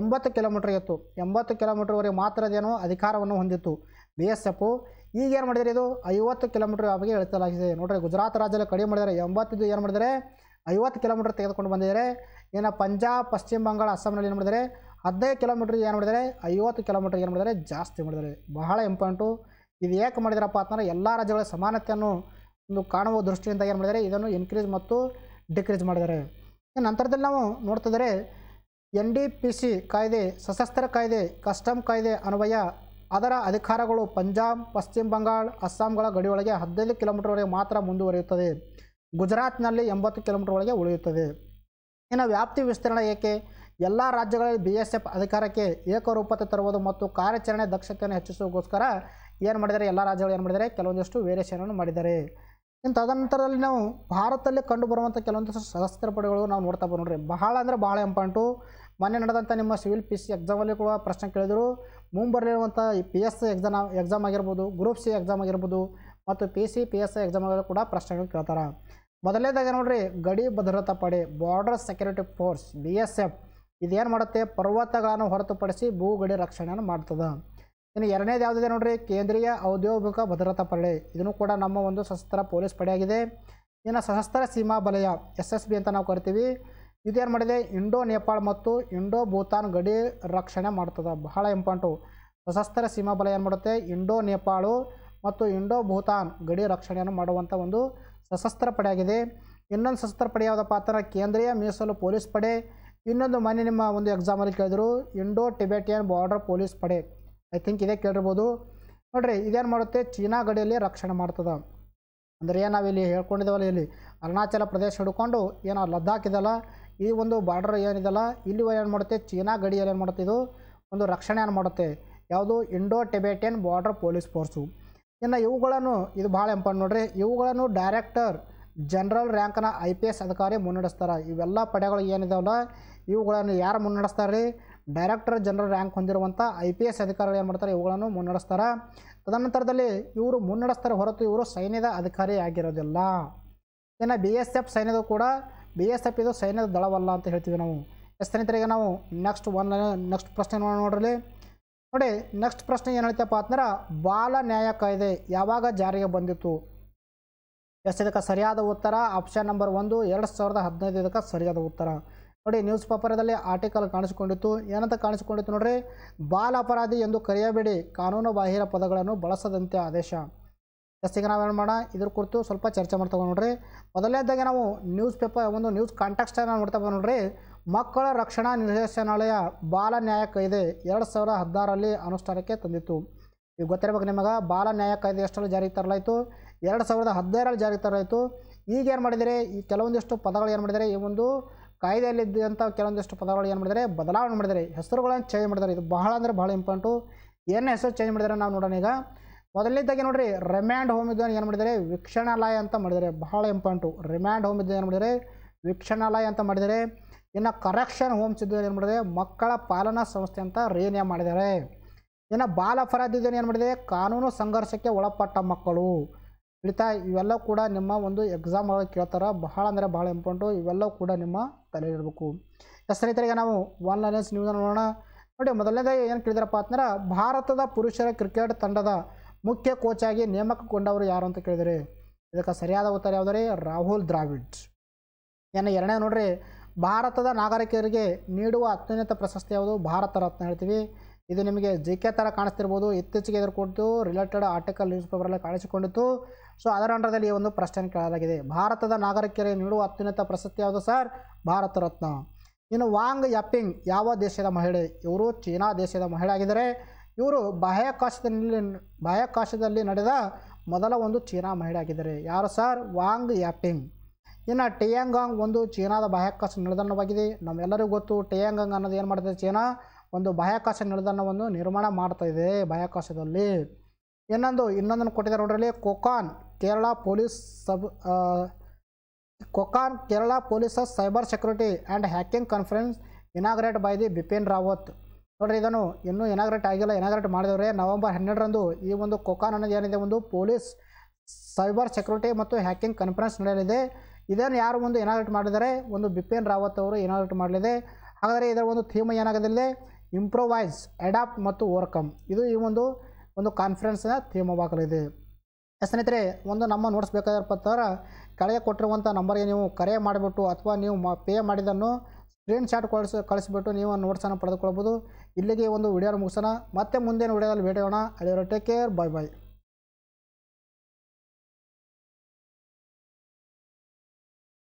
ಎಂಬತ್ತು ಕಿಲೋಮೀಟ್ರ್ ಇತ್ತು ಎಂಬತ್ತು ಕಿಲೋಮೀಟ್ರ್ವರೆಗೆ ಮಾತ್ರ ಅದೇನು ಅಧಿಕಾರವನ್ನು ಹೊಂದಿತ್ತು ಬಿ ಎಸ್ ಎಫು ಈಗ ಏನು ಮಾಡಿದರೆ ಇದು ಐವತ್ತು ಕಿಲೋಮೀಟ್ರ್ ವ್ಯಾಪಿಗೆ ಇಳಿಸಲಾಗಿದೆ ನೋಡಿರಿ ಗುಜರಾತ್ ರಾಜ್ಯದಲ್ಲಿ ಕಡಿಮೆ ಮಾಡಿದರೆ ಎಂಬತ್ತಿದ್ದು ಏನು ಮಾಡಿದರೆ ಐವತ್ತು ಕಿಲೋಮೀಟ್ರ್ ತೆಗೆದುಕೊಂಡು ಬಂದಿದ್ದಾರೆ ಏನು ಪಂಜಾಬ್ ಪಶ್ಚಿಮ ಬಂಗಾಳ ಅಸ್ಸಾಂನಲ್ಲಿ ಏನು ಮಾಡಿದರೆ ಹದಿನೈದು ಕಿಲೋಮೀಟ್ರಿಗೆ ಏನು ಮಾಡಿದರೆ ಐವತ್ತು ಕಿಲೋಮೀಟ್ರಿಗೆ ಏನು ಮಾಡಿದರೆ ಜಾಸ್ತಿ ಮಾಡಿದರೆ ಬಹಳ ಇಂಪಾರ್ಟು ಇದು ಏಕೆ ಮಾಡಿದಾರಪ್ಪ ಅಂತಂದರೆ ಎಲ್ಲ ರಾಜ್ಯಗಳ ಸಮಾನತೆಯನ್ನು ಒಂದು ಕಾಣುವ ದೃಷ್ಟಿಯಿಂದ ಏನು ಮಾಡಿದರೆ ಇದನ್ನು ಇನ್ಕ್ರೀಸ್ ಮತ್ತು ಡಿಕ್ರೀಸ್ ಮಾಡಿದ್ದಾರೆ ನಂತರದಲ್ಲಿ ನಾವು ನೋಡ್ತಿದ್ರೆ ಎನ್ ಡಿ ಪಿ ಸಿ ಕಾಯ್ದೆ ಸಶಸ್ತ್ರ ಕಾಯ್ದೆ ಕಸ್ಟಮ್ ಕಾಯ್ದೆ ಅನ್ವಯ ಅದರ ಅಧಿಕಾರಗಳು ಪಂಜಾಬ್ ಪಶ್ಚಿಮ ಬಂಗಾಳ ಅಸ್ಸಾಂಗಳ ಗಡಿಯೊಳಗೆ ಹದಿನೈದು ಕಿಲೋಮೀಟರ್ವರೆಗೆ ಮಾತ್ರ ಮುಂದುವರಿಯುತ್ತದೆ ಗುಜರಾತ್ನಲ್ಲಿ ಎಂಬತ್ತು ಕಿಲೋಮೀಟರ್ ಒಳಗೆ ಉಳಿಯುತ್ತದೆ ಇನ್ನು ವ್ಯಾಪ್ತಿ ವಿಸ್ತರಣೆ ಏಕೆ ಎಲ್ಲ ರಾಜ್ಯಗಳಲ್ಲಿ ಬಿ ಎಸ್ ಎಫ್ ಅಧಿಕಾರಕ್ಕೆ ಏಕರೂಪತೆ ತರುವುದು ಮತ್ತು ಕಾರ್ಯಾಚರಣೆ ದಕ್ಷತೆಯನ್ನು ಹೆಚ್ಚಿಸುವುದಕ್ಕೋಸ್ಕರ ಏನು ಮಾಡಿದ್ದಾರೆ ಎಲ್ಲ ರಾಜ್ಯಗಳು ಏನು ಮಾಡಿದ್ದಾರೆ ಕೆಲವೊಂದಿಷ್ಟು ವೇರಿಯೇಷನನ್ನು ಮಾಡಿದ್ದಾರೆ ಇನ್ನು ತದನಂತರದಲ್ಲಿ ನಾವು ಭಾರತದಲ್ಲಿ ಬರುವಂಥ ಕೆಲವೊಂದಿಷ್ಟು ಸಶಸ್ತ್ರ ಪಡೆಗಳು ನಾವು ನೋಡ್ತಾ ನೋಡ್ರಿ ಬಹಳ ಅಂದರೆ ಬಹಳ ಇಂಪಾರ್ಟು ಮೊನ್ನೆ ನಡೆದಂಥ ನಿಮ್ಮ ಸಿವಿಲ್ ಪಿ ಸಿ ಎಕ್ಸಾಮಲ್ಲಿ ಕೂಡ ಪ್ರಶ್ನೆ ಕೇಳಿದರು ಮುಂಬರಲಿರುವಂಥ P S C exam exam ಆಗಿರ್ಬೋದು ಗ್ರೂಪ್ ಸಿ ಎಕ್ಸಾಮ್ ಆಗಿರ್ಬೋದು ಮತ್ತು P C P S C ಎಕ್ಸಾಮ್ಗಳು ಕೂಡ ಪ್ರಶ್ನೆಗಳು ಕೇಳ್ತಾರೆ ಮೊದಲನೇದಾಗ ನೋಡ್ರಿ ಗಡಿ ಭದ್ರತಾ ಪಡೆ border security force B S F ಇದೇನು ಮಾಡುತ್ತೆ ಪರ್ವತಗಳನ್ನು ಹೊರತುಪಡಿಸಿ ಭೂಗಡಿ ರಕ್ಷಣೆಯನ್ನು ಮಾಡ್ತದೆ ಇನ್ನು ಎರಡನೇದು ಯಾವುದಿದೆ ನೋಡ್ರಿ ಕೇಂದ್ರೀಯ ಔದ್ಯೋಗಿಕ ಭದ್ರತಾ ಪಡೆ ಇದನ್ನು ಕೂಡ ನಮ್ಮ ಒಂದು ಸಶಸ್ತ್ರ ಪೊಲೀಸ್ ಪಡೆಯಾಗಿದೆ ಇನ್ನು ಸಶಸ್ತ್ರ ಸೀಮಾ ಬಲಯ ಎಸ್ ಎಸ್ ಬಿ ಅಂತ ನಾವು ಕರಿತೀವಿ ಇದೇನು ಮಾಡಿದೆ ಇಂಡೋ ನೇಪಾಳ ಮತ್ತು ಇಂಡೋ ಭೂತಾನ್ ಗಡಿ ರಕ್ಷಣೆ ಮಾಡ್ತದೆ ಬಹಳ ಇಂಪಾರ್ಟು ಸಶಸ್ತ್ರ ಸೀಮಾ ಬಲ ಏನು ಮಾಡುತ್ತೆ ಇಂಡೋ ನೇಪಾಳು ಮತ್ತು ಇಂಡೋ ಭೂತಾನ್ ಗಡಿ ರಕ್ಷಣೆಯನ್ನು ಮಾಡುವಂಥ ಒಂದು ಸಶಸ್ತ್ರ ಪಡೆಯಾಗಿದೆ ಇನ್ನೊಂದು ಸಶಸ್ತ್ರ ಪಡೆ ಯಾವುದಪ್ಪ ಕೇಂದ್ರೀಯ ಮೀಸಲು ಪೊಲೀಸ್ ಪಡೆ ಇನ್ನೊಂದು ಮನೆ ನಿಮ್ಮ ಒಂದು ಎಕ್ಸಾಮಲ್ಲಿ ಕೇಳಿದರು ಇಂಡೋ ಟಿಬೆಟಿಯನ್ ಬಾರ್ಡರ್ ಪೊಲೀಸ್ ಪಡೆ ಐ ಥಿಂಕ್ ಇದೇ ಕೇಳಿರ್ಬೋದು ನೋಡ್ರಿ ಇದೇನು ಮಾಡುತ್ತೆ ಚೀನಾ ಗಡಿಯಲ್ಲಿ ರಕ್ಷಣೆ ಮಾಡ್ತದೆ ಅಂದರೆ ಏನು ಇಲ್ಲಿ ಹೇಳ್ಕೊಂಡಿದ್ದೇವಲ್ಲ ಇಲ್ಲಿ ಅರುಣಾಚಲ ಪ್ರದೇಶ ಹಿಡ್ಕೊಂಡು ಏನೋ ಲದ್ದಾಖ್ ಇದೆಲ್ಲ ಈ ಒಂದು ಬಾರ್ಡರ್ ಏನಿದೆಲ್ಲ ಇಲ್ಲಿ ಏನು ಮಾಡುತ್ತೆ ಚೀನಾ ಗಡಿಯಲ್ಲಿ ಏನು ಮಾಡುತ್ತೆ ಇದು ಒಂದು ಏನು ಮಾಡುತ್ತೆ ಯಾವುದು Indo Tibetan border police force ಇನ್ನು ಇವುಗಳನ್ನು ಇದು ಭಾಳ ಇಂಪಾರ್ಟೆಂಟ್ ನೋಡ್ರಿ ಇವುಗಳನ್ನು ಡೈರೆಕ್ಟರ್ ಜನರಲ್ ರ್ಯಾಂಕ್ನ ಐ ಪಿ ಎಸ್ ಅಧಿಕಾರಿ ಮುನ್ನಡೆಸ್ತಾರೆ ಇವೆಲ್ಲ ಪಡೆಗಳು ಏನಿದಾವಲ್ಲ ಇವುಗಳನ್ನು ಯಾರು ಮುನ್ನಡೆಸ್ತಾರೆ ರೀ ಡೈರೆಕ್ಟರ್ ಜನರಲ್ ರ್ಯಾಂಕ್ ಹೊಂದಿರುವಂಥ ಐ ಪಿ ಎಸ್ ಅಧಿಕಾರಿಗಳು ಏನು ಮಾಡ್ತಾರೆ ಇವುಗಳನ್ನು ಮುನ್ನಡೆಸ್ತಾರೆ ತದನಂತರದಲ್ಲಿ ಇವರು ಮುನ್ನಡೆಸ್ತಾರೆ ಹೊರತು ಇವರು ಸೈನ್ಯದ ಅಧಿಕಾರಿ ಆಗಿರೋದಿಲ್ಲ ಇನ್ನು ಬಿ ಎಸ್ ಎಫ್ ಸೈನ್ಯದ ಕೂಡ ಬಿ ಎಸ್ ಎಫ್ ಇದು ಸೈನ್ಯದ ದಳವಲ್ಲ ಅಂತ ಹೇಳ್ತೀವಿ ನಾವು ಎಸ್ ಸ್ನೇಹಿತರಿಗೆ ನಾವು ನೆಕ್ಸ್ಟ್ ಒನ್ ನೆಕ್ಸ್ಟ್ ಪ್ರಶ್ನೆ ನೋಡ್ರಲ್ಲಿ ನೋಡಿ ನೆಕ್ಸ್ಟ್ ಪ್ರಶ್ನೆ ಏನು ಹೇಳ್ತಪ್ಪ ಅಂದ್ರೆ ಬಾಲ ನ್ಯಾಯ ಕಾಯ್ದೆ ಯಾವಾಗ ಜಾರಿಗೆ ಬಂದಿತ್ತು ಎಸ್ ಇದಕ್ಕೆ ಸರಿಯಾದ ಉತ್ತರ ಆಪ್ಷನ್ ನಂಬರ್ ಒಂದು ಎರಡು ಸಾವಿರದ ಹದಿನೈದು ಇದಕ್ಕೆ ಸರಿಯಾದ ಉತ್ತರ ನೋಡಿ ನ್ಯೂಸ್ ಪೇಪರದಲ್ಲಿ ಆರ್ಟಿಕಲ್ ಕಾಣಿಸ್ಕೊಂಡಿತ್ತು ಏನಂತ ಕಾಣಿಸ್ಕೊಂಡಿತ್ತು ನೋಡ್ರಿ ಬಾಲ ಅಪರಾಧಿ ಎಂದು ಕರೆಯಬೇಡಿ ಕಾನೂನು ಬಾಹಿರ ಪದಗಳನ್ನು ಬಳಸದಂತೆ ಆದೇಶ ಜಾಸ್ತಿಗೆ ನಾವೇನು ಮಾಡೋಣ ಇದ್ರ ಕುರಿತು ಸ್ವಲ್ಪ ಚರ್ಚೆ ಮಾಡ್ತಾ ನೋಡ್ರಿ ಮೊದಲನೇದಾಗೆ ನಾವು ನ್ಯೂಸ್ ಪೇಪರ್ ಒಂದು ನ್ಯೂಸ್ ಕಾಂಟೆಕ್ಸ್ಟನ್ನು ನೋಡ್ತಾ ನೋಡ್ರಿ ಮಕ್ಕಳ ರಕ್ಷಣಾ ನಿರ್ದೇಶನಾಲಯ ಬಾಲ ನ್ಯಾಯ ಕಾಯ್ದೆ ಎರಡು ಸಾವಿರದ ಹದಿನಾರರಲ್ಲಿ ಅನುಷ್ಠಾನಕ್ಕೆ ತಂದಿತ್ತು ಈಗ ಗೊತ್ತಿರಬೇಕು ನಿಮಗೆ ಬಾಲ ನ್ಯಾಯ ಕಾಯ್ದೆ ಎಷ್ಟರಲ್ಲಿ ಜಾರಿಗೆ ತರಲಾಯಿತು ಎರಡು ಸಾವಿರದ ಹದಿನೈದರಲ್ಲಿ ಜಾರಿಗೆ ತರಲಾಯಿತು ಈಗ ಏನು ಮಾಡಿದರೆ ಈ ಕೆಲವೊಂದಿಷ್ಟು ಪದಗಳು ಏನು ಮಾಡಿದರೆ ಈ ಒಂದು ಕಾಯ್ದೆಯಲ್ಲಿದ್ದಂಥ ಕೆಲವೊಂದಿಷ್ಟು ಪದಗಳು ಏನು ಮಾಡಿದರೆ ಬದಲಾವಣೆ ಮಾಡಿದರೆ ಹೆಸರುಗಳನ್ನು ಚೇಂಜ್ ಮಾಡಿದ್ದಾರೆ ಇದು ಬಹಳ ಅಂದರೆ ಬಹಳ ಇಂಪಾರ್ಟೆಂಟು ಏನು ಹೆಸರು ಚೇಂಜ್ ಮಾಡಿದ್ದಾರೆ ನಾವು ನೋಡೋಣ ಈಗ ಮೊದಲಿದ್ದಾಗೆ ನೋಡಿರಿ ರಿಮ್ಯಾಂಡ್ ಹೋಮ್ ಇದ್ದಾನೆ ಏನು ಮಾಡಿದರೆ ವೀಕ್ಷಣಾಲಯ ಅಂತ ಮಾಡಿದ್ದಾರೆ ಬಹಳ ಇಂಪಾರ್ಟು ರಿಮ್ಯಾಂಡ್ ಹೋಮ್ ಇದ್ದು ಏನು ಮಾಡಿದರೆ ವೀಕ್ಷಣಾಲಯ ಅಂತ ಮಾಡಿದರೆ ಇನ್ನು ಕರೆಕ್ಷನ್ ಹೋಮ್ಸ್ ಇದ್ದು ಏನು ಮಾಡಿದರೆ ಮಕ್ಕಳ ಪಾಲನಾ ಸಂಸ್ಥೆ ಅಂತ ರೇನಿಯ ಮಾಡಿದ್ದಾರೆ ಇನ್ನು ಬಾಲ ಇದ್ದು ಏನು ಮಾಡಿದೆ ಕಾನೂನು ಸಂಘರ್ಷಕ್ಕೆ ಒಳಪಟ್ಟ ಮಕ್ಕಳು ಉಳಿತಾಯ ಇವೆಲ್ಲ ಕೂಡ ನಿಮ್ಮ ಒಂದು ಎಕ್ಸಾಮ್ ಒಳಗೆ ಕೇಳ್ತಾರೆ ಬಹಳ ಅಂದರೆ ಭಾಳ ಇಂಪಾರ್ಟು ಇವೆಲ್ಲ ಕೂಡ ನಿಮ್ಮ ತಲೆಯಲ್ಲಿರಬೇಕು ಎಸ್ ಸ್ನೇಹಿತರಿಗೆ ನಾವು ಒನ್ ಲೈನ್ಸ್ ನ್ಯೂಸ್ ನೋಡೋಣ ನೋಡಿ ಮೊದಲನೇದಾಗಿ ಏನು ಕೇಳಿದ್ರಪ್ಪ ಅಂತಂದ್ರೆ ಭಾರತದ ಪುರುಷರ ಕ್ರಿಕೆಟ್ ತಂಡದ ಮುಖ್ಯ ಕೋಚಾಗಿ ನೇಮಕಗೊಂಡವರು ಯಾರು ಅಂತ ಕೇಳಿದರೆ ಇದಕ್ಕೆ ಸರಿಯಾದ ಉತ್ತರ ಯಾವುದ್ರಿ ರಾಹುಲ್ ದ್ರಾವಿಡ್ ಏನು ಎರಡನೇ ನೋಡ್ರಿ ಭಾರತದ ನಾಗರಿಕರಿಗೆ ನೀಡುವ ಅತ್ಯುನ್ನತ ಪ್ರಶಸ್ತಿ ಯಾವುದು ಭಾರತ ರತ್ನ ಹೇಳ್ತೀವಿ ಇದು ನಿಮಗೆ ಜಿ ಕೆ ಥರ ಕಾಣಿಸ್ತಿರ್ಬೋದು ಇತ್ತೀಚೆಗೆ ಇದರ ಕೊಡ್ತು ರಿಲೇಟೆಡ್ ಆರ್ಟಿಕಲ್ ನ್ಯೂಸ್ ಪೇಪರಲ್ಲಿ ಕಾಣಿಸಿಕೊಂಡಿತ್ತು ಸೊ ಅದರ ಈ ಒಂದು ಪ್ರಶ್ನೆ ಕೇಳಲಾಗಿದೆ ಭಾರತದ ನಾಗರಿಕರಿಗೆ ನೀಡುವ ಅತ್ಯುನ್ನತ ಪ್ರಶಸ್ತಿ ಯಾವುದು ಸರ್ ಭಾರತ ರತ್ನ ಇನ್ನು ವಾಂಗ್ ಯಪ್ಪಿಂಗ್ ಯಾವ ದೇಶದ ಮಹಿಳೆ ಇವರು ಚೀನಾ ದೇಶದ ಮಹಿಳೆ ಇವರು ಬಾಹ್ಯಾಕಾಶದಲ್ಲಿ ಬಾಹ್ಯಾಕಾಶದಲ್ಲಿ ನಡೆದ ಮೊದಲ ಒಂದು ಚೀನಾ ಮಹಿಳೆ ಆಗಿದ್ದಾರೆ ಯಾರು ಸರ್ ವಾಂಗ್ ಯಾಪಿಂಗ್ ಇನ್ನು ಟಿಯಾಂಗಾಂಗ್ ಒಂದು ಚೀನಾದ ಬಾಹ್ಯಾಕಾಶ ನಿಲ್ದಾಣವಾಗಿದೆ ನಮ್ಮೆಲ್ಲರಿಗೂ ಗೊತ್ತು ಟಿಯಾಂಗಾಂಗ್ ಅನ್ನೋದು ಏನು ಮಾಡ್ತದೆ ಚೀನಾ ಒಂದು ಬಾಹ್ಯಾಕಾಶ ನಿಲ್ದಾಣವನ್ನು ನಿರ್ಮಾಣ ಮಾಡ್ತಾ ಇದೆ ಬಾಹ್ಯಾಕಾಶದಲ್ಲಿ ಇನ್ನೊಂದು ಇನ್ನೊಂದನ್ನು ಕೊಟ್ಟಿದ್ದಾರೆ ನೋಡ್ರಲ್ಲಿ cocon Kerala police sub cocon Kerala police cyber security and hacking conference inaugurate by the Bipin Rawat ನೋಡ್ರಿ ಇದನ್ನು ಇನ್ನೂ ಇನಾಗ್ರೇಟ್ ಆಗಿಲ್ಲ ಇನಾಗ್ರೇಟ್ ಮಾಡಿದವ್ರೆ ನವೆಂಬರ್ ಹನ್ನೆರಡರಂದು ಈ ಒಂದು ಕೊಕಾನ್ ಅನ್ನೋದು ಏನಿದೆ ಒಂದು ಪೊಲೀಸ್ ಸೈಬರ್ ಸೆಕ್ಯೂರಿಟಿ ಮತ್ತು ಹ್ಯಾಕಿಂಗ್ ಕಾನ್ಫರೆನ್ಸ್ ನಡೆಯಲಿದೆ ಇದನ್ನು ಯಾರು ಒಂದು ಇನಾಗ್ರೇಟ್ ಮಾಡಿದರೆ ಒಂದು ಬಿಪಿನ್ ರಾವತ್ ಅವರು ಇನಾಗ್ರೇಟ್ ಮಾಡಲಿದೆ ಹಾಗಾದರೆ ಇದರ ಒಂದು ಥೀಮ್ ಏನಾಗದಿಲ್ಲದೆ ಇಂಪ್ರೊವೈಸ್ ಅಡಾಪ್ಟ್ ಮತ್ತು ಓವರ್ಕಮ್ ಇದು ಈ ಒಂದು ಒಂದು ಕಾನ್ಫರೆನ್ಸ್ನ ಥೀಮವಾಗಲಿದೆ ಸ್ನೇಹಿತರೆ ಒಂದು ನಮ್ಮ ನೋಟ್ಸ್ ಬೇಕಾದ್ರೆ ಕೆಳಗೆ ಕೊಟ್ಟಿರುವಂಥ ನಂಬರ್ಗೆ ನೀವು ಕರೆ ಮಾಡಿಬಿಟ್ಟು ಅಥವಾ ನೀವು ಮ ಪೇ ಮಾಡಿದ್ದನ್ನು ಸ್ಕ್ರೀನ್ಶಾಟ್ ಕಳಿಸಿ ಕಳಿಸಿಬಿಟ್ಟು ನೀವು ನೋಟ್ಸನ್ನು ಪಡೆದುಕೊಳ್ಬೋದು ಇಲ್ಲಿಗೆ ಒಂದು ವಿಡಿಯೋ ಮುಗಿಸೋಣ ಮತ್ತೆ ಮುಂದೇನು ವಿಡಿಯೋದಲ್ಲಿ ಭೇಟಿಯೋಣ ಅಲ್ಲಿರೋ ಟೇಕ್ ಕೇರ್ ಬಾಯ್ ಬಾಯ್